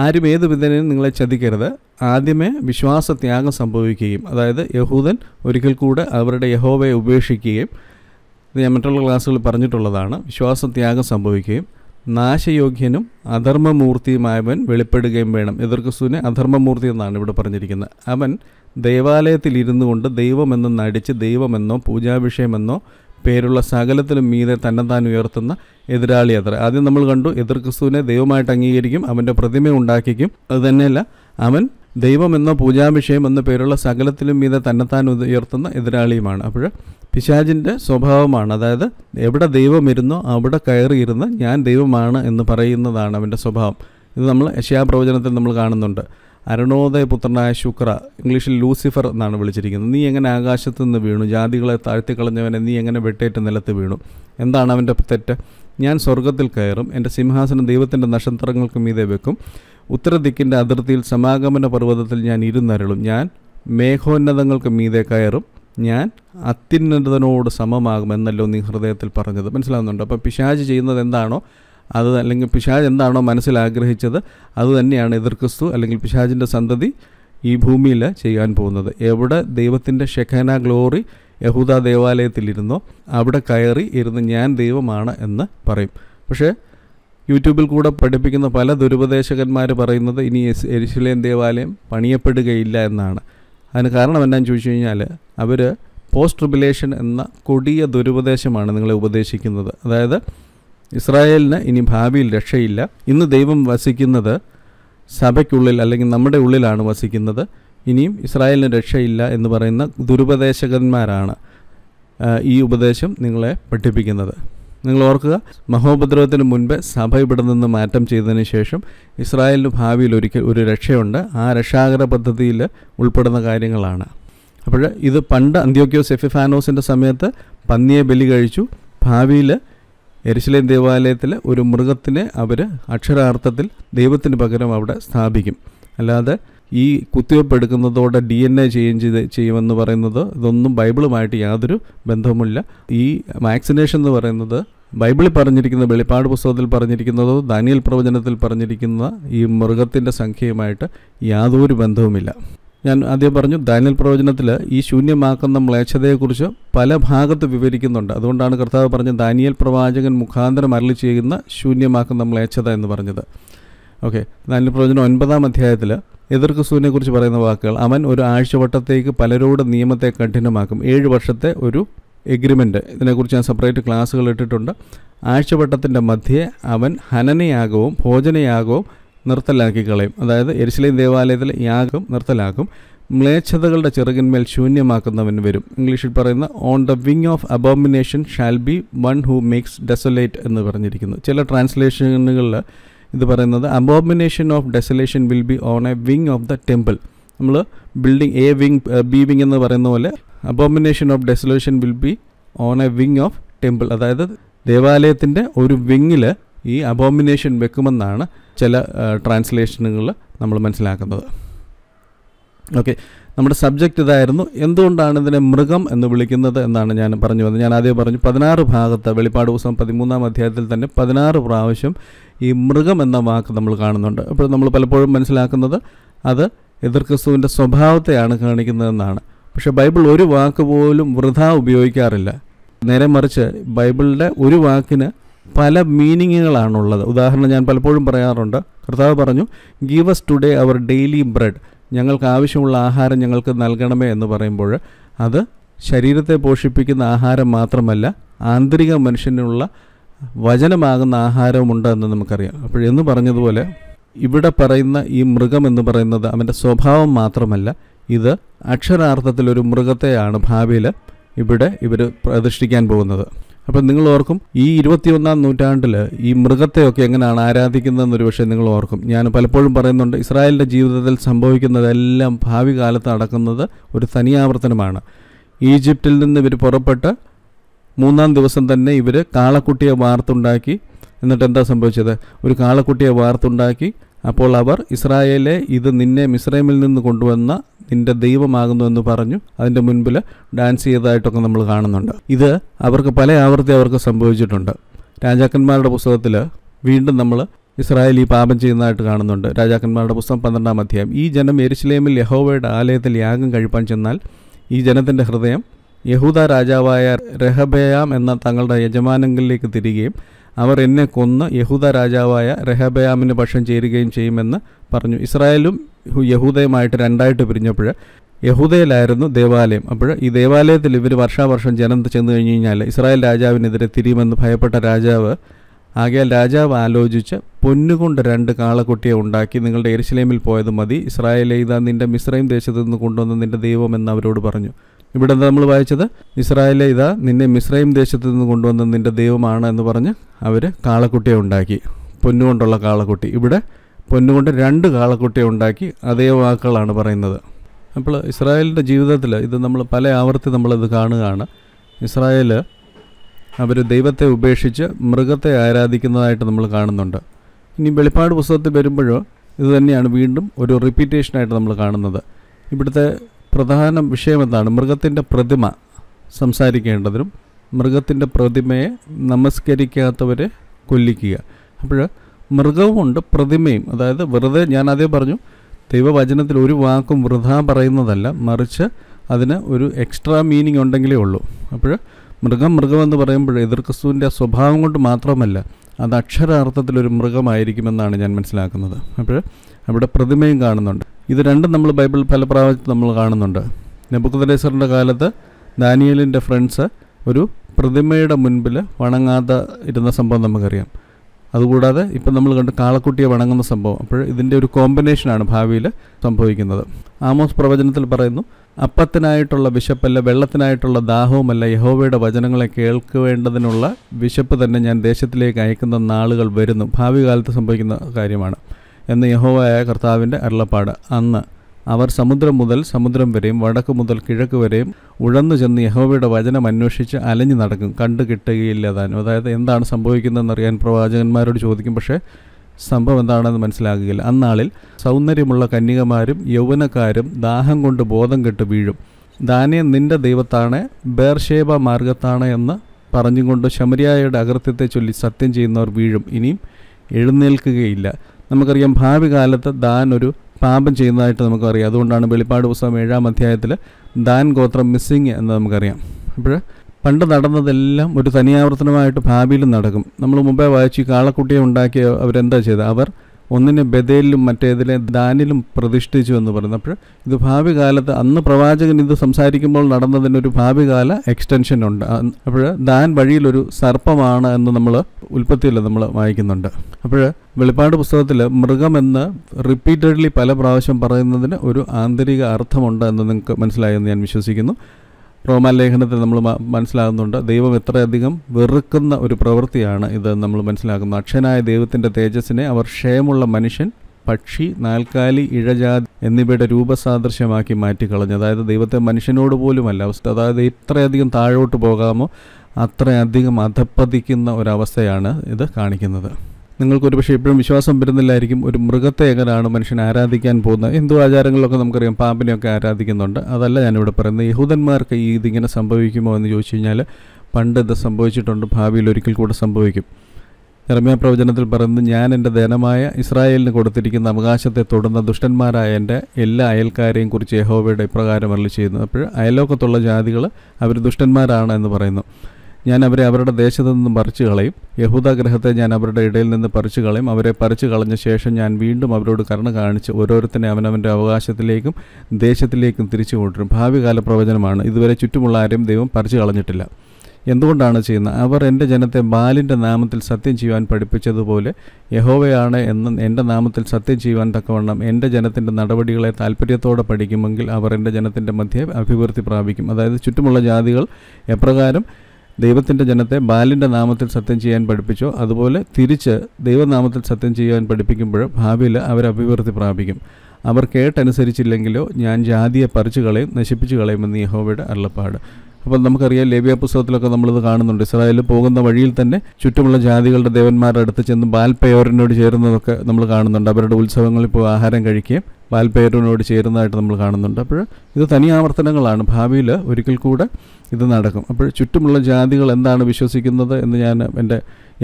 ആരും ഏത് വിധനയും നിങ്ങളെ ചതിക്കരുത് ആദ്യമേ വിശ്വാസത്യാഗം സംഭവിക്കുകയും അതായത് യഹൂദൻ ഒരിക്കൽ കൂടെ അവരുടെ യഹോവയെ ഉപേക്ഷിക്കുകയും ഇത് ഞാൻ മറ്റുള്ള ക്ലാസ്സുകളിൽ പറഞ്ഞിട്ടുള്ളതാണ് വിശ്വാസത്യാഗം സംഭവിക്കുകയും നാശയോഗ്യനും അധർമ്മമൂർത്തിയുമായവൻ വെളിപ്പെടുകയും വേണം എതിർക്കുസുവിനെ അധർമ്മമൂർത്തി എന്നാണ് ഇവിടെ പറഞ്ഞിരിക്കുന്നത് അവൻ ദേവാലയത്തിൽ ഇരുന്നു കൊണ്ട് ദൈവമെന്ന് നടിച്ച് ദൈവമെന്നോ പൂജാഭിഷയമെന്നോ പേരുള്ള സകലത്തിനും മീതെ തന്നെത്താൻ ഉയർത്തുന്ന എതിരാളി അത്ര ആദ്യം നമ്മൾ കണ്ടു എതിർക്രിസ്തുവിനെ ദൈവമായിട്ട് അംഗീകരിക്കും അവൻ്റെ പ്രതിമ ഉണ്ടാക്കിക്കും അതുതന്നെയല്ല അവൻ ദൈവമെന്നോ പൂജാഭിഷയം എന്ന പേരുള്ള സകലത്തിലും മീതെ തന്നെത്താൻ ഉയർത്തുന്ന എതിരാളിയുമാണ് അപ്പോൾ പിശാജിൻ്റെ സ്വഭാവമാണ് അതായത് എവിടെ ദൈവം ഇരുന്നോ അവിടെ കയറിയിരുന്ന് ഞാൻ ദൈവമാണ് എന്ന് പറയുന്നതാണ് അവൻ്റെ സ്വഭാവം ഇത് നമ്മൾ യശയാപ്രവചനത്തിൽ നമ്മൾ കാണുന്നുണ്ട് അരുണോദയ പുത്രനായ ശുക്ര ഇംഗ്ലീഷിൽ ലൂസിഫർ എന്നാണ് വിളിച്ചിരിക്കുന്നത് നീ എങ്ങനെ ആകാശത്ത് നിന്ന് വീണു ജാതികളെ താഴ്ത്തിക്കളഞ്ഞവനെ നീ എങ്ങനെ വെട്ടേറ്റ് നിലത്ത് വീണു എന്താണ് അവൻ്റെ തെറ്റ് ഞാൻ സ്വർഗത്തിൽ കയറും എൻ്റെ സിംഹാസനം ദൈവത്തിൻ്റെ നക്ഷത്രങ്ങൾക്ക് മീതെ വെക്കും ഉത്തരദിക്കിൻ്റെ അതിർത്തിയിൽ സമാഗമന പർവ്വതത്തിൽ ഞാൻ ഇരുന്നരളും ഞാൻ മേഘോന്നതങ്ങൾക്ക് മീതെ കയറും ഞാൻ അത്യുന്നതനോട് സമമാകുമെന്നല്ലോ നീ ഹൃദയത്തിൽ പറഞ്ഞത് മനസ്സിലാകുന്നുണ്ട് അപ്പം പിശാജ് ചെയ്യുന്നത് എന്താണോ അത് അല്ലെങ്കിൽ പിശാജ് എന്താണോ മനസ്സിൽ ആഗ്രഹിച്ചത് അത് തന്നെയാണ് എതിർ ക്രിസ്തു അല്ലെങ്കിൽ പിശാജിൻ്റെ സന്തതി ഈ ഭൂമിയിൽ ചെയ്യാൻ പോകുന്നത് എവിടെ ദൈവത്തിൻ്റെ ഷെഖന ഗ്ലോറി യഹൂദ ദേവാലയത്തിലിരുന്നോ അവിടെ കയറി ഇരുന്ന് ഞാൻ ദൈവമാണ് എന്ന് പറയും പക്ഷേ യൂട്യൂബിൽ കൂടെ പഠിപ്പിക്കുന്ന പല ദുരുപദേശകന്മാർ പറയുന്നത് ഇനി എരിശിലേൻ ദേവാലയം പണിയപ്പെടുകയില്ല എന്നാണ് അതിന് കാരണം എന്നാന്ന് ചോദിച്ചു കഴിഞ്ഞാൽ അവർ പോസ്റ്റ് ട്രിബുലേഷൻ എന്ന കൊടിയ ദുരുപദേശമാണ് നിങ്ങളെ ഉപദേശിക്കുന്നത് അതായത് ഇസ്രായേലിന് ഇനി ഭാവിയിൽ രക്ഷയില്ല ഇന്ന് ദൈവം വസിക്കുന്നത് സഭയ്ക്കുള്ളിൽ അല്ലെങ്കിൽ നമ്മുടെ ഉള്ളിലാണ് വസിക്കുന്നത് ഇനിയും ഇസ്രായേലിന് രക്ഷയില്ല എന്ന് പറയുന്ന ദുരുപദേശകന്മാരാണ് ഈ ഉപദേശം നിങ്ങളെ പഠിപ്പിക്കുന്നത് നിങ്ങൾ ഓർക്കുക മഹോപദ്രവത്തിന് മുൻപ് സഭ ഇവിടെ നിന്ന് മാറ്റം ചെയ്തതിന് ശേഷം ഇസ്രായേലിന് ഭാവിയിൽ ഒരിക്കൽ ഒരു രക്ഷയുണ്ട് ആ രക്ഷാകര പദ്ധതിയിൽ ഉൾപ്പെടുന്ന കാര്യങ്ങളാണ് അപ്പോൾ ഇത് പണ്ട് അന്ത്യോക്യോസ് എഫിഫാനോസിൻ്റെ സമയത്ത് പന്നിയെ ബലി കഴിച്ചു ഭാവിയിൽ എരിശിലേം ദേവാലയത്തിൽ ഒരു മൃഗത്തിനെ അവർ അക്ഷരാർത്ഥത്തിൽ ദൈവത്തിന് പകരം അവിടെ സ്ഥാപിക്കും അല്ലാതെ ഈ കുത്തിവയ്പ്പ് എടുക്കുന്നതോടെ ഡി എൻ എ ചേഞ്ച് ചെയ്ത് ചെയ്യുമെന്ന് പറയുന്നത് ഇതൊന്നും ബൈബിളുമായിട്ട് യാതൊരു ബന്ധവുമില്ല ഈ വാക്സിനേഷൻ എന്ന് പറയുന്നത് ബൈബിളിൽ പറഞ്ഞിരിക്കുന്ന വെളിപ്പാട് പുസ്തകത്തിൽ പറഞ്ഞിരിക്കുന്നതോ ദാനിയൽ പ്രവചനത്തിൽ പറഞ്ഞിരിക്കുന്ന ഈ മൃഗത്തിൻ്റെ സംഖ്യയുമായിട്ട് യാതൊരു ബന്ധവുമില്ല ഞാൻ ആദ്യം പറഞ്ഞു ദാനിയൽ പ്രവചനത്തിൽ ഈ ശൂന്യമാക്കുന്ന മ്ലേച്ഛതയെക്കുറിച്ച് പല ഭാഗത്ത് വിവരിക്കുന്നുണ്ട് അതുകൊണ്ടാണ് കർത്താവ് പറഞ്ഞ ദാനിയൽ പ്രവാചകൻ മുഖാന്തരം അരളി ചെയ്യുന്ന ശൂന്യമാക്കുന്ന മ്ലേച്ഛത എന്ന് പറഞ്ഞത് ഓക്കെ ദാനിയൽ പ്രവചനം ഒൻപതാം അധ്യായത്തിൽ എതിർക്രിസ്തുവിനെക്കുറിച്ച് പറയുന്ന വാക്കുകൾ അവൻ ഒരു ആഴ്ചവട്ടത്തേക്ക് പലരോട് നിയമത്തെ കഠിനമാക്കും ഏഴ് വർഷത്തെ ഒരു എഗ്രിമെൻ്റ് ഇതിനെക്കുറിച്ച് ഞാൻ സെപ്പറേറ്റ് ക്ലാസ്സുകൾ ഇട്ടിട്ടുണ്ട് ആഴ്ചവട്ടത്തിൻ്റെ മധ്യേ അവൻ ഹനനയാകവും ഭോജനയാകവും നിർത്തലാക്കി കളയും അതായത് എരിശിലേം ദേവാലയത്തിൽ യാഗം നിർത്തലാക്കും മ്ലേച്ഛതകളുടെ ചെറുകിന്മേൽ ശൂന്യമാക്കുന്നവൻ വരും ഇംഗ്ലീഷിൽ പറയുന്ന on the wing of abomination shall be one who makes desolate എന്ന് പറഞ്ഞിരിക്കുന്നു ചില ട്രാൻസ്ലേഷനുകളിൽ ഇത് പറയുന്നത് abomination of desolation will be on a wing of the temple നമ്മൾ building A wing B wing എന്ന് പറയുന്ന പോലെ abomination of desolation will be on a wing of temple അതായത് ദേവാലയത്തിൻ്റെ ഒരു വിങ്ങിൽ ഈ അബോമിനേഷൻ വെക്കുമെന്നാണ് ചില ട്രാൻസ്ലേഷനുകൾ നമ്മൾ മനസ്സിലാക്കുന്നത് ഓക്കെ നമ്മുടെ സബ്ജക്റ്റ് ഇതായിരുന്നു എന്തുകൊണ്ടാണ് ഇതിനെ മൃഗം എന്ന് വിളിക്കുന്നത് എന്നാണ് ഞാൻ പറഞ്ഞു വന്നത് ഞാൻ ആദ്യം പറഞ്ഞു പതിനാറ് ഭാഗത്ത് വെളിപ്പാട് ദിവസം പതിമൂന്നാം അധ്യായത്തിൽ തന്നെ പതിനാറ് പ്രാവശ്യം ഈ മൃഗം എന്ന വാക്ക് നമ്മൾ കാണുന്നുണ്ട് അപ്പോൾ നമ്മൾ പലപ്പോഴും മനസ്സിലാക്കുന്നത് അത് ക്രിസ്തുവിൻ്റെ സ്വഭാവത്തെയാണ് കാണിക്കുന്നതെന്നാണ് പക്ഷേ ബൈബിൾ ഒരു വാക്ക് പോലും വൃഥ ഉപയോഗിക്കാറില്ല നേരെ മറിച്ച് ബൈബിളിൻ്റെ ഒരു വാക്കിന് പല മീനിങ്ങുകളാണുള്ളത് ഉദാഹരണം ഞാൻ പലപ്പോഴും പറയാറുണ്ട് കർത്താവ് പറഞ്ഞു give us today our daily bread ഞങ്ങൾക്ക് ആവശ്യമുള്ള ആഹാരം ഞങ്ങൾക്ക് നൽകണമേ എന്ന് പറയുമ്പോൾ അത് ശരീരത്തെ പോഷിപ്പിക്കുന്ന ആഹാരം മാത്രമല്ല ആന്തരിക മനുഷ്യനുള്ള വചനമാകുന്ന ആഹാരവുമുണ്ട് എന്ന് നമുക്കറിയാം അപ്പോഴെന്ന് പറഞ്ഞതുപോലെ ഇവിടെ പറയുന്ന ഈ മൃഗം എന്ന് പറയുന്നത് അവൻ്റെ സ്വഭാവം മാത്രമല്ല ഇത് അക്ഷരാർത്ഥത്തിൽ ഒരു മൃഗത്തെയാണ് ഭാവിയിൽ ഇവിടെ ഇവർ പ്രതിഷ്ഠിക്കാൻ പോകുന്നത് അപ്പം നിങ്ങൾ ഓർക്കും ഈ ഇരുപത്തിയൊന്നാം നൂറ്റാണ്ടിൽ ഈ മൃഗത്തെയൊക്കെ എങ്ങനെയാണ് ആരാധിക്കുന്നതെന്നൊരു പക്ഷേ നിങ്ങൾ ഓർക്കും ഞാൻ പലപ്പോഴും പറയുന്നുണ്ട് ഇസ്രായേലിൻ്റെ ജീവിതത്തിൽ സംഭവിക്കുന്നതെല്ലാം ഭാവി കാലത്ത് നടക്കുന്നത് ഒരു തനിയാവർത്തനമാണ് ഈജിപ്തിൽ നിന്ന് ഇവർ പുറപ്പെട്ട് മൂന്നാം ദിവസം തന്നെ ഇവർ കാളക്കുട്ടിയെ വാർത്തുണ്ടാക്കി എന്നിട്ട് എന്താ സംഭവിച്ചത് ഒരു കാളക്കുട്ടിയെ വാർത്തുണ്ടാക്കി അപ്പോൾ അവർ ഇസ്രായേലെ ഇത് നിന്നെ മിസ്രൈമിൽ നിന്ന് കൊണ്ടുവന്ന നിന്റെ ദൈവമാകുന്നു എന്ന് പറഞ്ഞു അതിൻ്റെ മുൻപിൽ ഡാൻസ് ചെയ്തതായിട്ടൊക്കെ നമ്മൾ കാണുന്നുണ്ട് ഇത് അവർക്ക് പല ആവർത്തി അവർക്ക് സംഭവിച്ചിട്ടുണ്ട് രാജാക്കന്മാരുടെ പുസ്തകത്തിൽ വീണ്ടും നമ്മൾ ഇസ്രായേൽ ഈ പാപം ചെയ്യുന്നതായിട്ട് കാണുന്നുണ്ട് രാജാക്കന്മാരുടെ പുസ്തകം പന്ത്രണ്ടാം അധ്യായം ഈ ജനം എരിശിലേമിൽ യഹോവയുടെ ആലയത്തിൽ യാഗം കഴിപ്പാൻ ചെന്നാൽ ഈ ജനത്തിൻ്റെ ഹൃദയം യഹൂദ രാജാവായ രഹബയാം എന്ന തങ്ങളുടെ യജമാനങ്ങളിലേക്ക് തിരികെയും അവർ എന്നെ കൊന്ന് യഹൂദ രാജാവായ രഹബയാമിന് പക്ഷം ചേരുകയും ചെയ്യുമെന്ന് പറഞ്ഞു ഇസ്രായേലും യഹൂദയുമായിട്ട് രണ്ടായിട്ട് പിരിഞ്ഞപ്പോൾ യഹൂദയിലായിരുന്നു ദേവാലയം അപ്പോൾ ഈ ദേവാലയത്തിൽ ഇവർ വർഷാവർഷം ജനം ചെന്ന് കഴിഞ്ഞ് കഴിഞ്ഞാൽ ഇസ്രായേൽ രാജാവിനെതിരെ തിരിയുമെന്ന് ഭയപ്പെട്ട രാജാവ് ആകയാൽ രാജാവ് ആലോചിച്ച് പൊന്നുകൊണ്ട് രണ്ട് കാളക്കുട്ടിയെ ഉണ്ടാക്കി നിങ്ങളുടെ എരിശിലേമിൽ പോയത് മതി ഇസ്രായേലെ ഇതാ നിന്റെ മിശ്രയും ദേശത്തു നിന്ന് കൊണ്ടുവന്ന നിന്റെ ദൈവമെന്ന് അവരോട് പറഞ്ഞു ഇവിടെ നമ്മൾ വായിച്ചത് ഇസ്രായേലെ ഇതാ നിന്നെ മിസ്രൈം ദേശത്ത് നിന്ന് കൊണ്ടുവന്ന നിന്റെ ദൈവമാണ് എന്ന് പറഞ്ഞ് അവർ കാളക്കുട്ടിയെ ഉണ്ടാക്കി പൊന്നുകൊണ്ടുള്ള കാളക്കുട്ടി ഇവിടെ പൊന്നുകൊണ്ട് രണ്ട് കാളക്കുട്ടിയെ ഉണ്ടാക്കി അതേ വാക്കുകളാണ് പറയുന്നത് അപ്പോൾ ഇസ്രായേലിൻ്റെ ജീവിതത്തിൽ ഇത് നമ്മൾ പല ആവർത്തി നമ്മളിത് കാണുകയാണ് ഇസ്രായേൽ അവർ ദൈവത്തെ ഉപേക്ഷിച്ച് മൃഗത്തെ ആരാധിക്കുന്നതായിട്ട് നമ്മൾ കാണുന്നുണ്ട് ഇനി വെളിപ്പാട് പുസ്തകത്തിൽ വരുമ്പോഴോ ഇത് തന്നെയാണ് വീണ്ടും ഒരു റിപ്പീറ്റേഷനായിട്ട് നമ്മൾ കാണുന്നത് ഇവിടുത്തെ പ്രധാന എന്താണ് മൃഗത്തിൻ്റെ പ്രതിമ സംസാരിക്കേണ്ടതിനും മൃഗത്തിൻ്റെ പ്രതിമയെ നമസ്കരിക്കാത്തവരെ കൊല്ലിക്കുക അപ്പോൾ മൃഗവുമുണ്ട് പ്രതിമയും അതായത് വെറുതെ ഞാൻ ആദ്യം പറഞ്ഞു ദൈവവചനത്തിൽ ഒരു വാക്കും വൃഥാ പറയുന്നതല്ല മറിച്ച് അതിന് ഒരു എക്സ്ട്രാ മീനിങ് ഉണ്ടെങ്കിലേ ഉള്ളൂ അപ്പോൾ മൃഗം മൃഗമെന്ന് പറയുമ്പോൾ എതിർ ക്രിസ്തുവിൻ്റെ സ്വഭാവം കൊണ്ട് മാത്രമല്ല അത് അക്ഷരാർത്ഥത്തിലൊരു മൃഗമായിരിക്കുമെന്നാണ് ഞാൻ മനസ്സിലാക്കുന്നത് അപ്പോൾ അവിടെ പ്രതിമയും കാണുന്നുണ്ട് ഇത് രണ്ടും നമ്മൾ ബൈബിൾ ഫലപ്രാവശ്യം നമ്മൾ കാണുന്നുണ്ട് നെബുക്കുദ്രേശ്വറിൻ്റെ കാലത്ത് ദാനിയലിൻ്റെ ഫ്രണ്ട്സ് ഒരു പ്രതിമയുടെ മുൻപിൽ വണങ്ങാതെ ഇരുന്ന സംഭവം നമുക്കറിയാം അതുകൂടാതെ ഇപ്പം നമ്മൾ കണ്ട് കാളക്കുട്ടിയെ വണങ്ങുന്ന സംഭവം അപ്പോൾ ഇതിൻ്റെ ഒരു കോമ്പിനേഷനാണ് ഭാവിയിൽ സംഭവിക്കുന്നത് ആമോസ് പ്രവചനത്തിൽ പറയുന്നു അപ്പത്തിനായിട്ടുള്ള വിശപ്പല്ല വെള്ളത്തിനായിട്ടുള്ള ദാഹവുമല്ല യഹോവയുടെ വചനങ്ങളെ കേൾക്കുവേണ്ടതിനുള്ള വിശപ്പ് തന്നെ ഞാൻ ദേശത്തിലേക്ക് അയക്കുന്ന നാളുകൾ വരുന്നു ഭാവി കാലത്ത് സംഭവിക്കുന്ന കാര്യമാണ് എന്ന യഹോവയായ കർത്താവിൻ്റെ അരുളപ്പാട് അന്ന് അവർ സമുദ്രം മുതൽ സമുദ്രം വരെയും വടക്ക് മുതൽ കിഴക്ക് വരെയും ഉഴന്നു ചെന്ന് യഹോവയുടെ വചനം അന്വേഷിച്ച് അലഞ്ഞു നടക്കും കണ്ടു കിട്ടുകയില്ല താനും അതായത് എന്താണ് അറിയാൻ പ്രവാചകന്മാരോട് ചോദിക്കും പക്ഷേ സംഭവം എന്താണെന്ന് മനസ്സിലാകുകയില്ല അന്നാളിൽ സൗന്ദര്യമുള്ള കന്യകമാരും യൗവനക്കാരും ദാഹം കൊണ്ട് ബോധം കെട്ട് വീഴും ദാനിയൻ നിന്റെ ദൈവത്താണ് ബേർഷേബ മാർഗത്താണ് എന്ന് പറഞ്ഞുകൊണ്ട് ശമരിയായയുടെ അകൃത്യത്തെ ചൊല്ലി സത്യം ചെയ്യുന്നവർ വീഴും ഇനിയും എഴുന്നേൽക്കുകയില്ല നമുക്കറിയാം ഭാവി കാലത്ത് ദാൻ ഒരു പാപം ചെയ്യുന്നതായിട്ട് നമുക്കറിയാം അതുകൊണ്ടാണ് വെളിപ്പാട് പുസ്തകം ഏഴാം അധ്യായത്തിൽ ദാൻ ഗോത്രം മിസ്സിങ് എന്ന് നമുക്കറിയാം അപ്പോൾ പണ്ട് നടന്നതെല്ലാം ഒരു തനിയാവർത്തനമായിട്ട് ഭാവിയിൽ നടക്കും നമ്മൾ മുമ്പേ വായിച്ചു കാളക്കുട്ടിയെ ഉണ്ടാക്കിയ അവരെന്താ ചെയ്തത് അവർ ഒന്നിനെ ബദേലിലും മറ്റേതിലെ ദാനിലും പ്രതിഷ്ഠിച്ചു എന്ന് പറയുന്നപ്പോൾ ഇത് ഭാവി കാലത്ത് അന്ന് പ്രവാചകൻ ഇത് സംസാരിക്കുമ്പോൾ നടന്നതിനൊരു ഭാവി കാല എക്സ്റ്റൻഷൻ ഉണ്ട് അപ്പോൾ ദാൻ വഴിയിലൊരു സർപ്പമാണ് എന്ന് നമ്മൾ ഉൽപ്പത്തിയിൽ നമ്മൾ വായിക്കുന്നുണ്ട് അപ്പോൾ വെളിപ്പാട് പുസ്തകത്തിൽ മൃഗമെന്ന് റിപ്പീറ്റഡ്ലി പല പ്രാവശ്യം പറയുന്നതിന് ഒരു ആന്തരിക അർത്ഥമുണ്ട് എന്ന് നിങ്ങൾക്ക് മനസ്സിലായെന്ന് ഞാൻ വിശ്വസിക്കുന്നു റോമാലേഖനത്തിൽ നമ്മൾ മനസ്സിലാകുന്നുണ്ട് ദൈവം എത്രയധികം വെറുക്കുന്ന ഒരു പ്രവൃത്തിയാണ് ഇത് നമ്മൾ മനസ്സിലാക്കുന്നത് അക്ഷനായ ദൈവത്തിൻ്റെ തേജസ്സിനെ അവർ ക്ഷയമുള്ള മനുഷ്യൻ പക്ഷി നാൽക്കാലി ഇഴജാതി എന്നിവയുടെ രൂപസാദൃശ്യമാക്കി മാറ്റിക്കളഞ്ഞു അതായത് ദൈവത്തെ മനുഷ്യനോട് പോലുമല്ല അവസ്ഥ അതായത് ഇത്രയധികം താഴോട്ട് പോകാമോ അത്രയധികം അധപ്പതിക്കുന്ന ഒരവസ്ഥയാണ് ഇത് കാണിക്കുന്നത് നിങ്ങൾക്കൊരു പക്ഷേ ഇപ്പോഴും വിശ്വാസം വരുന്നില്ലായിരിക്കും ഒരു മൃഗത്തെ എങ്ങനെയാണ് മനുഷ്യൻ ആരാധിക്കാൻ പോകുന്നത് ഹിന്ദു ആചാരങ്ങളിലൊക്കെ നമുക്കറിയാം പാമ്പിനെയൊക്കെ ആരാധിക്കുന്നുണ്ട് അതല്ല ഞാനിവിടെ പറയുന്നത് യഹൂദന്മാർക്ക് ഈ ഇതിങ്ങനെ സംഭവിക്കുമോ എന്ന് ചോദിച്ചു കഴിഞ്ഞാൽ പണ്ട് ഇത് സംഭവിച്ചിട്ടുണ്ട് ഭാവിയിൽ ഒരിക്കൽ കൂടെ സംഭവിക്കും ഇറമ്യ പ്രവചനത്തിൽ പറയുന്നത് ഞാൻ എൻ്റെ ധനമായ ഇസ്രായേലിന് കൊടുത്തിരിക്കുന്ന അവകാശത്തെ തൊടുന്ന ദുഷ്ടന്മാരായ എൻ്റെ എല്ലാ അയൽക്കാരെയും കുറിച്ച് യഹോവയുടെ ഇപ്രകാരം അരളി ചെയ്യുന്നത് അപ്പോൾ അയലോക്കത്തുള്ള ജാതികൾ അവർ ദുഷ്ടന്മാരാണ് എന്ന് പറയുന്നു ഞാൻ അവരെ അവരുടെ ദേശത്തു നിന്ന് പറിച്ചു കളയും യഹൂദാഗ്രഹത്തെ ഞാൻ അവരുടെ ഇടയിൽ നിന്ന് പറിച്ചു കളയും അവരെ പറിച്ചു കളഞ്ഞ ശേഷം ഞാൻ വീണ്ടും അവരോട് കരുണ കാണിച്ച് ഓരോരുത്തരെ അവനവൻ്റെ അവകാശത്തിലേക്കും ദേശത്തിലേക്കും തിരിച്ചു കൊണ്ടുവരും ഭാവികാല പ്രവചനമാണ് ഇതുവരെ ചുറ്റുമുള്ള ആരെയും ദൈവം പറിച്ചു കളഞ്ഞിട്ടില്ല എന്തുകൊണ്ടാണ് ചെയ്യുന്നത് അവർ എൻ്റെ ജനത്തെ ബാലിൻ്റെ നാമത്തിൽ സത്യം ചെയ്യുവാൻ പഠിപ്പിച്ചതുപോലെ യഹോവയാണ് എന്ന് എൻ്റെ നാമത്തിൽ സത്യം ചെയ്യുവാൻ തക്കവണ്ണം എൻ്റെ ജനത്തിൻ്റെ നടപടികളെ താല്പര്യത്തോടെ പഠിക്കുമെങ്കിൽ അവർ എൻ്റെ ജനത്തിൻ്റെ മധ്യേ അഭിവൃദ്ധി പ്രാപിക്കും അതായത് ചുറ്റുമുള്ള ജാതികൾ എപ്രകാരം ദൈവത്തിൻ്റെ ജനത്തെ ബാലിൻ്റെ നാമത്തിൽ സത്യം ചെയ്യാൻ പഠിപ്പിച്ചോ അതുപോലെ തിരിച്ച് ദൈവനാമത്തിൽ സത്യം ചെയ്യാൻ പഠിപ്പിക്കുമ്പോൾ ഭാവിയിൽ അവർ അഭിവൃദ്ധി പ്രാപിക്കും അവർ കേട്ടനുസരിച്ചില്ലെങ്കിലോ ഞാൻ ജാതിയെ പറിച്ചു കളയും നശിപ്പിച്ചു കളയുമെന്ന് യഹോവയുടെ അള്ളപ്പാട് അപ്പോൾ നമുക്കറിയാം ലേബിയ പുസ്തകത്തിലൊക്കെ നമ്മളിത് കാണുന്നുണ്ട് ഇസ്രായേൽ പോകുന്ന വഴിയിൽ തന്നെ ചുറ്റുമുള്ള ജാതികളുടെ ദേവന്മാരുടെ അടുത്ത് ചെന്ന് ബാൽപയോരനോട് ചേരുന്നതൊക്കെ നമ്മൾ കാണുന്നുണ്ട് അവരുടെ ഉത്സവങ്ങളിൽ പോയി ആഹാരം കഴിക്കുകയും ബാൽപയോരനോട് ചേരുന്നതായിട്ട് നമ്മൾ കാണുന്നുണ്ട് അപ്പോൾ ഇത് തനി ആവർത്തനങ്ങളാണ് ഭാവിയിൽ ഒരിക്കൽ കൂടെ ഇത് നടക്കും അപ്പോൾ ചുറ്റുമുള്ള ജാതികൾ എന്താണ് വിശ്വസിക്കുന്നത് എന്ന് ഞാൻ എൻ്റെ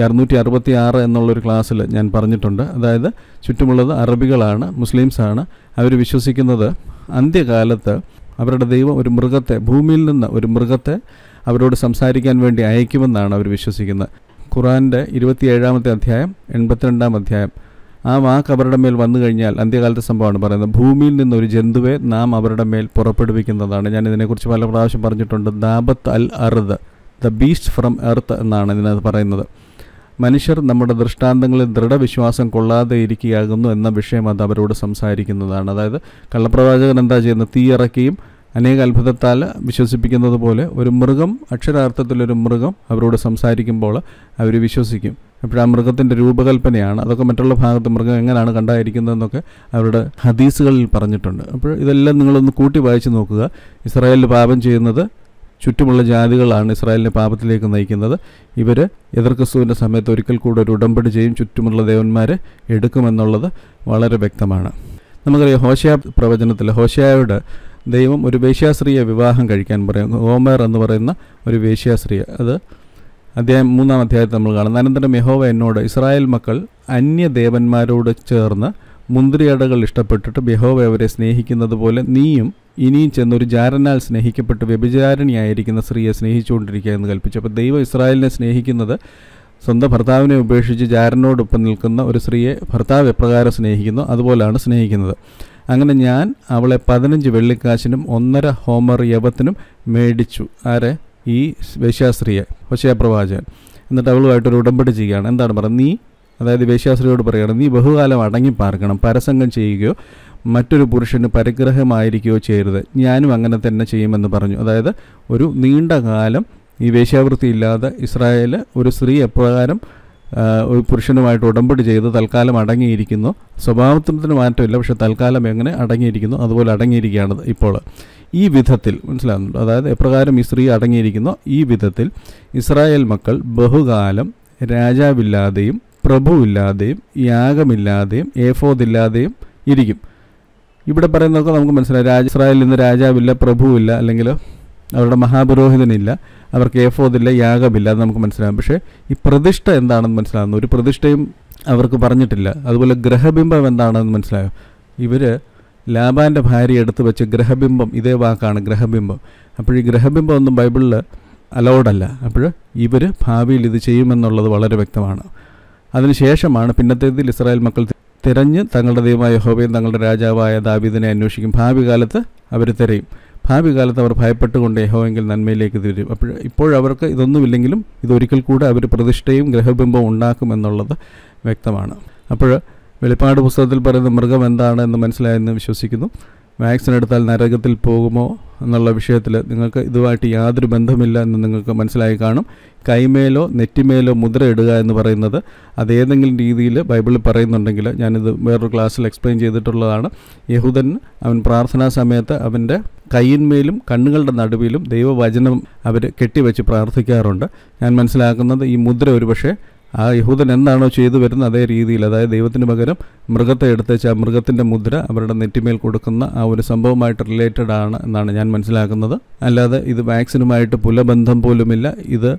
അറുന്നൂറ്റി അറുപത്തി ആറ് എന്നുള്ളൊരു ക്ലാസ്സിൽ ഞാൻ പറഞ്ഞിട്ടുണ്ട് അതായത് ചുറ്റുമുള്ളത് അറബികളാണ് മുസ്ലിംസാണ് അവർ വിശ്വസിക്കുന്നത് അന്ത്യകാലത്ത് അവരുടെ ദൈവം ഒരു മൃഗത്തെ ഭൂമിയിൽ നിന്ന് ഒരു മൃഗത്തെ അവരോട് സംസാരിക്കാൻ വേണ്ടി അയക്കുമെന്നാണ് അവർ വിശ്വസിക്കുന്നത് ഖുറാൻ്റെ ഇരുപത്തിയേഴാമത്തെ അധ്യായം എൺപത്തിരണ്ടാം അധ്യായം ആ വാക്ക് അവരുടെ മേൽ വന്നു കഴിഞ്ഞാൽ അന്ത്യകാലത്തെ സംഭവമാണ് പറയുന്നത് ഭൂമിയിൽ നിന്ന് ഒരു ജന്തുവെ നാം അവരുടെ മേൽ പുറപ്പെടുവിക്കുന്നതാണ് ഞാൻ ഇതിനെക്കുറിച്ച് പല പ്രാവശ്യം പറഞ്ഞിട്ടുണ്ട് ദാബത്ത് അൽ അർദ് ദ ബീസ്റ്റ് ഫ്രം എർത്ത് എന്നാണ് ഇതിനകത്ത് പറയുന്നത് മനുഷ്യർ നമ്മുടെ ദൃഷ്ടാന്തങ്ങളിൽ ദൃഢവിശ്വാസം കൊള്ളാതെ ഇരിക്കുകയാകുന്നു എന്ന വിഷയം അത് അവരോട് സംസാരിക്കുന്നതാണ് അതായത് കള്ളപ്രവാചകൻ എന്താ ചെയ്യുന്നത് തീയിറക്കുകയും അനേക അത്ഭുതത്താൽ വിശ്വസിപ്പിക്കുന്നത് പോലെ ഒരു മൃഗം അക്ഷരാർത്ഥത്തിലൊരു മൃഗം അവരോട് സംസാരിക്കുമ്പോൾ അവർ വിശ്വസിക്കും അപ്പോൾ മൃഗത്തിൻ്റെ രൂപകൽപ്പനയാണ് അതൊക്കെ മറ്റുള്ള ഭാഗത്ത് മൃഗം എങ്ങനെയാണ് കണ്ടായിരിക്കുന്നതെന്നൊക്കെ അവരുടെ ഹദീസുകളിൽ പറഞ്ഞിട്ടുണ്ട് അപ്പോൾ ഇതെല്ലാം നിങ്ങളൊന്ന് കൂട്ടി വായിച്ചു നോക്കുക ഇസ്രായേലിൽ പാപം ചെയ്യുന്നത് ചുറ്റുമുള്ള ജാതികളാണ് ഇസ്രായേലിനെ പാപത്തിലേക്ക് നയിക്കുന്നത് ഇവർ എതിർക്രിസ്തുവിൻ്റെ സമയത്ത് ഒരിക്കൽ കൂടെ ഒരു ഉടമ്പടി ചെയ്യും ചുറ്റുമുള്ള ദേവന്മാരെ എടുക്കുമെന്നുള്ളത് വളരെ വ്യക്തമാണ് നമുക്കറിയാം ഹോഷയാ പ്രവചനത്തിൽ ഹോഷയായുടെ ദൈവം ഒരു വേശ്യാസ്ത്രീയെ വിവാഹം കഴിക്കാൻ പറയും ഓമേർ എന്ന് പറയുന്ന ഒരു വേശ്യാസ്ത്രീയെ അത് അദ്ദേഹം മൂന്നാം അധ്യായത്തിൽ നമ്മൾ കാണുന്നു അനന്തരം യഹോവ എന്നോട് ഇസ്രായേൽ മക്കൾ അന്യദേവന്മാരോട് ചേർന്ന് മുന്തിരിയടകൾ ഇഷ്ടപ്പെട്ടിട്ട് മെഹോവ അവരെ സ്നേഹിക്കുന്നത് പോലെ നീയും ഇനിയും ചെന്നൊരു ജാരനാൽ സ്നേഹിക്കപ്പെട്ട് വ്യഭിചാരണിയായിരിക്കുന്ന സ്ത്രീയെ സ്നേഹിച്ചുകൊണ്ടിരിക്കുക എന്ന് കൽപ്പിച്ചു അപ്പോൾ ദൈവം ഇസ്രായേലിനെ സ്നേഹിക്കുന്നത് സ്വന്തം ഭർത്താവിനെ ഉപേക്ഷിച്ച് ജാരനോടൊപ്പം നിൽക്കുന്ന ഒരു സ്ത്രീയെ ഭർത്താവ് എപ്രകാരം സ്നേഹിക്കുന്നു അതുപോലെയാണ് സ്നേഹിക്കുന്നത് അങ്ങനെ ഞാൻ അവളെ പതിനഞ്ച് വെള്ളിക്കാശിനും ഒന്നര ഹോമർ യവത്തിനും മേടിച്ചു ആരെ ഈ വേശ്യാശ്രീയെ പ്രവാചകൻ എന്നിട്ട് അവളുമായിട്ടൊരു ഉടമ്പടി ചെയ്യുകയാണ് എന്താണ് പറയുന്നത് നീ അതായത് വേശ്യാശ്രീയോട് പറയുകയാണ് നീ ബഹുകാലം അടങ്ങി പാർക്കണം പരസംഗം ചെയ്യുകയോ മറ്റൊരു പുരുഷന് പരിഗ്രഹമായിരിക്കുകയോ ചെയ്യരുത് ഞാനും അങ്ങനെ തന്നെ ചെയ്യുമെന്ന് പറഞ്ഞു അതായത് ഒരു നീണ്ട കാലം ഈ വേശ്യാവൃത്തി ഇല്ലാതെ ഇസ്രായേൽ ഒരു സ്ത്രീ എപ്രകാരം ഒരു പുരുഷനുമായിട്ട് ഉടമ്പടി ചെയ്ത് തൽക്കാലം അടങ്ങിയിരിക്കുന്നു സ്വഭാവത്തിന് മാറ്റമില്ല പക്ഷേ തൽക്കാലം എങ്ങനെ അടങ്ങിയിരിക്കുന്നു അതുപോലെ അടങ്ങിയിരിക്കുകയാണ് ഇപ്പോൾ ഈ വിധത്തിൽ മനസ്സിലാകുന്നുണ്ട് അതായത് എപ്രകാരം ഈ സ്ത്രീ അടങ്ങിയിരിക്കുന്നു ഈ വിധത്തിൽ ഇസ്രായേൽ മക്കൾ ബഹുകാലം രാജാവില്ലാതെയും പ്രഭുവില്ലാതെയും യാഗമില്ലാതെയും ഏഫോദില്ലാതെയും ഇരിക്കും ഇവിടെ പറയുന്നതൊക്കെ നമുക്ക് മനസ്സിലായി രാജ ഇസ്രായേലിൽ നിന്ന് രാജാവില്ല പ്രഭുവില്ല അല്ലെങ്കിൽ അവരുടെ മഹാപുരോഹിതനില്ല അവർക്ക് എഫോതില്ല യാഗമില്ല അത് നമുക്ക് മനസ്സിലാകും പക്ഷേ ഈ പ്രതിഷ്ഠ എന്താണെന്ന് മനസ്സിലാകുന്നു ഒരു പ്രതിഷ്ഠയും അവർക്ക് പറഞ്ഞിട്ടില്ല അതുപോലെ ഗ്രഹബിംബം എന്താണെന്ന് മനസ്സിലായോ ഇവർ ലാബാൻ്റെ ഭാര്യ എടുത്തു വെച്ച് ഗ്രഹബിംബം ഇതേ വാക്കാണ് ഗ്രഹബിംബം അപ്പോൾ ഈ ഗ്രഹബിംബം ഒന്നും ബൈബിളിൽ അലൗഡല്ല അപ്പോൾ ഇവർ ഭാവിയിൽ ഇത് ചെയ്യുമെന്നുള്ളത് വളരെ വ്യക്തമാണ് അതിനുശേഷമാണ് പിന്നത്തേതിൽ ഇസ്രായേൽ മക്കൾ തിരഞ്ഞ് തങ്ങളുടെ ദൈവമായ ഹോബയും തങ്ങളുടെ രാജാവായ ദാബിദിനെ അന്വേഷിക്കും ഭാവി കാലത്ത് അവർ തിരയും ഭാവി കാലത്ത് അവർ ഭയപ്പെട്ടുകൊണ്ട് യഹോവെങ്കിൽ നന്മയിലേക്ക് തിരും അപ്പോൾ ഇപ്പോഴവർക്ക് ഇതൊന്നുമില്ലെങ്കിലും ഇതൊരിക്കൽ കൂടെ അവർ പ്രതിഷ്ഠയും ഗ്രഹബിംബവും ഉണ്ടാക്കുമെന്നുള്ളത് വ്യക്തമാണ് അപ്പോൾ വെളിപ്പാട് പുസ്തകത്തിൽ പറയുന്ന മൃഗം എന്താണ് എന്ന് മനസ്സിലായെന്ന് വിശ്വസിക്കുന്നു വാക്സിൻ എടുത്താൽ നരകത്തിൽ പോകുമോ എന്നുള്ള വിഷയത്തിൽ നിങ്ങൾക്ക് ഇതുമായിട്ട് യാതൊരു ബന്ധമില്ല എന്ന് നിങ്ങൾക്ക് മനസ്സിലായി കാണും കൈമേലോ നെറ്റിമേലോ മുദ്ര ഇടുക എന്ന് പറയുന്നത് അതേതെങ്കിലും രീതിയിൽ ബൈബിളിൽ പറയുന്നുണ്ടെങ്കിൽ ഞാനിത് വേറൊരു ക്ലാസ്സിൽ എക്സ്പ്ലെയിൻ ചെയ്തിട്ടുള്ളതാണ് യഹൂദൻ അവൻ പ്രാർത്ഥനാ സമയത്ത് അവൻ്റെ കൈയിന്മേലും കണ്ണുകളുടെ നടുവിലും ദൈവവചനം അവർ കെട്ടിവെച്ച് പ്രാർത്ഥിക്കാറുണ്ട് ഞാൻ മനസ്സിലാക്കുന്നത് ഈ മുദ്ര ഒരുപക്ഷെ ആ യഹൂദൻ എന്താണോ ചെയ്തു വരുന്ന അതേ രീതിയിൽ അതായത് ദൈവത്തിന് പകരം മൃഗത്തെ എടുത്തേച്ച് ആ മൃഗത്തിൻ്റെ മുദ്ര അവരുടെ നെറ്റിമേൽ കൊടുക്കുന്ന ആ ഒരു സംഭവമായിട്ട് റിലേറ്റഡ് ആണ് എന്നാണ് ഞാൻ മനസ്സിലാക്കുന്നത് അല്ലാതെ ഇത് വാക്സിനുമായിട്ട് പുലബന്ധം പോലുമില്ല ഇത്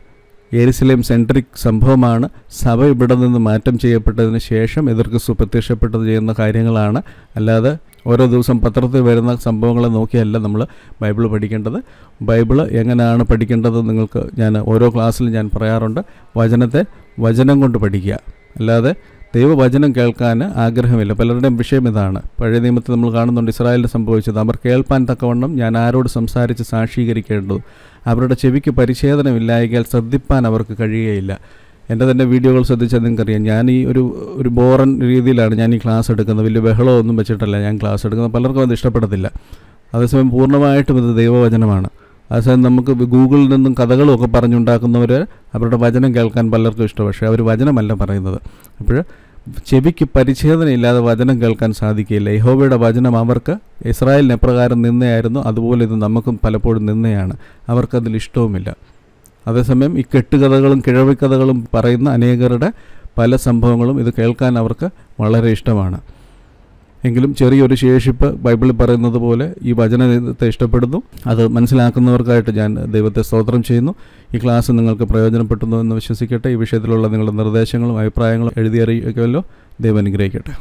എരിസിലേം സെൻട്രിക് സംഭവമാണ് സഭ ഇവിടെ നിന്ന് മാറ്റം ചെയ്യപ്പെട്ടതിന് ശേഷം എതിർക്രിസ്തു പ്രത്യക്ഷപ്പെട്ടത് ചെയ്യുന്ന കാര്യങ്ങളാണ് അല്ലാതെ ഓരോ ദിവസം പത്രത്തിൽ വരുന്ന സംഭവങ്ങളെ നോക്കിയല്ല നമ്മൾ ബൈബിൾ പഠിക്കേണ്ടത് ബൈബിൾ എങ്ങനെയാണ് പഠിക്കേണ്ടത് നിങ്ങൾക്ക് ഞാൻ ഓരോ ക്ലാസ്സിലും ഞാൻ പറയാറുണ്ട് വചനത്തെ വചനം കൊണ്ട് പഠിക്കുക അല്ലാതെ ദൈവവചനം കേൾക്കാൻ ആഗ്രഹമില്ല പലരുടെയും വിഷയം ഇതാണ് പഴയ നിയമത്തിൽ നമ്മൾ കാണുന്നുണ്ട് ഇസ്രായേലിന് സംഭവിച്ചത് അവർ കേൾപ്പാൻ തക്കവണ്ണം ഞാൻ ആരോട് സംസാരിച്ച് സാക്ഷീകരിക്കേണ്ടത് അവരുടെ ചെവിക്ക് പരിച്ഛേദനമില്ലായെങ്കിൽ ശ്രദ്ധിപ്പാൻ അവർക്ക് കഴിയുകയില്ല എൻ്റെ തന്നെ വീഡിയോകൾ ശ്രദ്ധിച്ചാൽ നിങ്ങൾക്കറിയാം ഞാൻ ഈ ഒരു ഒരു ബോറൻ രീതിയിലാണ് ഞാൻ ഈ ക്ലാസ് എടുക്കുന്നത് വലിയ ബഹളമൊന്നും വെച്ചിട്ടല്ല ഞാൻ ക്ലാസ് എടുക്കുന്നത് പലർക്കും അത് ഇഷ്ടപ്പെടത്തില്ല അതേസമയം പൂർണ്ണമായിട്ടും ഇത് ദൈവവചനമാണ് അതേസമയം നമുക്ക് ഗൂഗിളിൽ നിന്നും കഥകളും ഒക്കെ പറഞ്ഞുണ്ടാക്കുന്നവർ അവരുടെ വചനം കേൾക്കാൻ പലർക്കും ഇഷ്ടം പക്ഷേ അവർ വചനമല്ല പറയുന്നത് അപ്പോൾ ചെവിക്ക് പരിച്ഛേദനയില്ലാതെ വചനം കേൾക്കാൻ സാധിക്കില്ല യഹോബയുടെ വചനം അവർക്ക് ഇസ്രായേലിന് എപ്രകാരം നിന്നയായിരുന്നു അതുപോലെ ഇത് നമുക്കും പലപ്പോഴും നിന്നയാണ് അവർക്കതിൽ ഇഷ്ടവുമില്ല അതേസമയം ഈ കെട്ടുകഥകളും കിഴവിക്കഥകളും പറയുന്ന അനേകരുടെ പല സംഭവങ്ങളും ഇത് കേൾക്കാൻ അവർക്ക് വളരെ ഇഷ്ടമാണ് എങ്കിലും ചെറിയൊരു ശേഷിപ്പ് ബൈബിളിൽ പറയുന്നത് പോലെ ഈ വചനത്തെ ഇഷ്ടപ്പെടുന്നു അത് മനസ്സിലാക്കുന്നവർക്കായിട്ട് ഞാൻ ദൈവത്തെ സ്തോത്രം ചെയ്യുന്നു ഈ ക്ലാസ് നിങ്ങൾക്ക് പ്രയോജനപ്പെടുന്നു എന്ന് വിശ്വസിക്കട്ടെ ഈ വിഷയത്തിലുള്ള നിങ്ങളുടെ നിർദ്ദേശങ്ങളും അഭിപ്രായങ്ങളും എഴുതിയറിയിക്കുമല്ലോ ദൈവം അനുഗ്രഹിക്കട്ടെ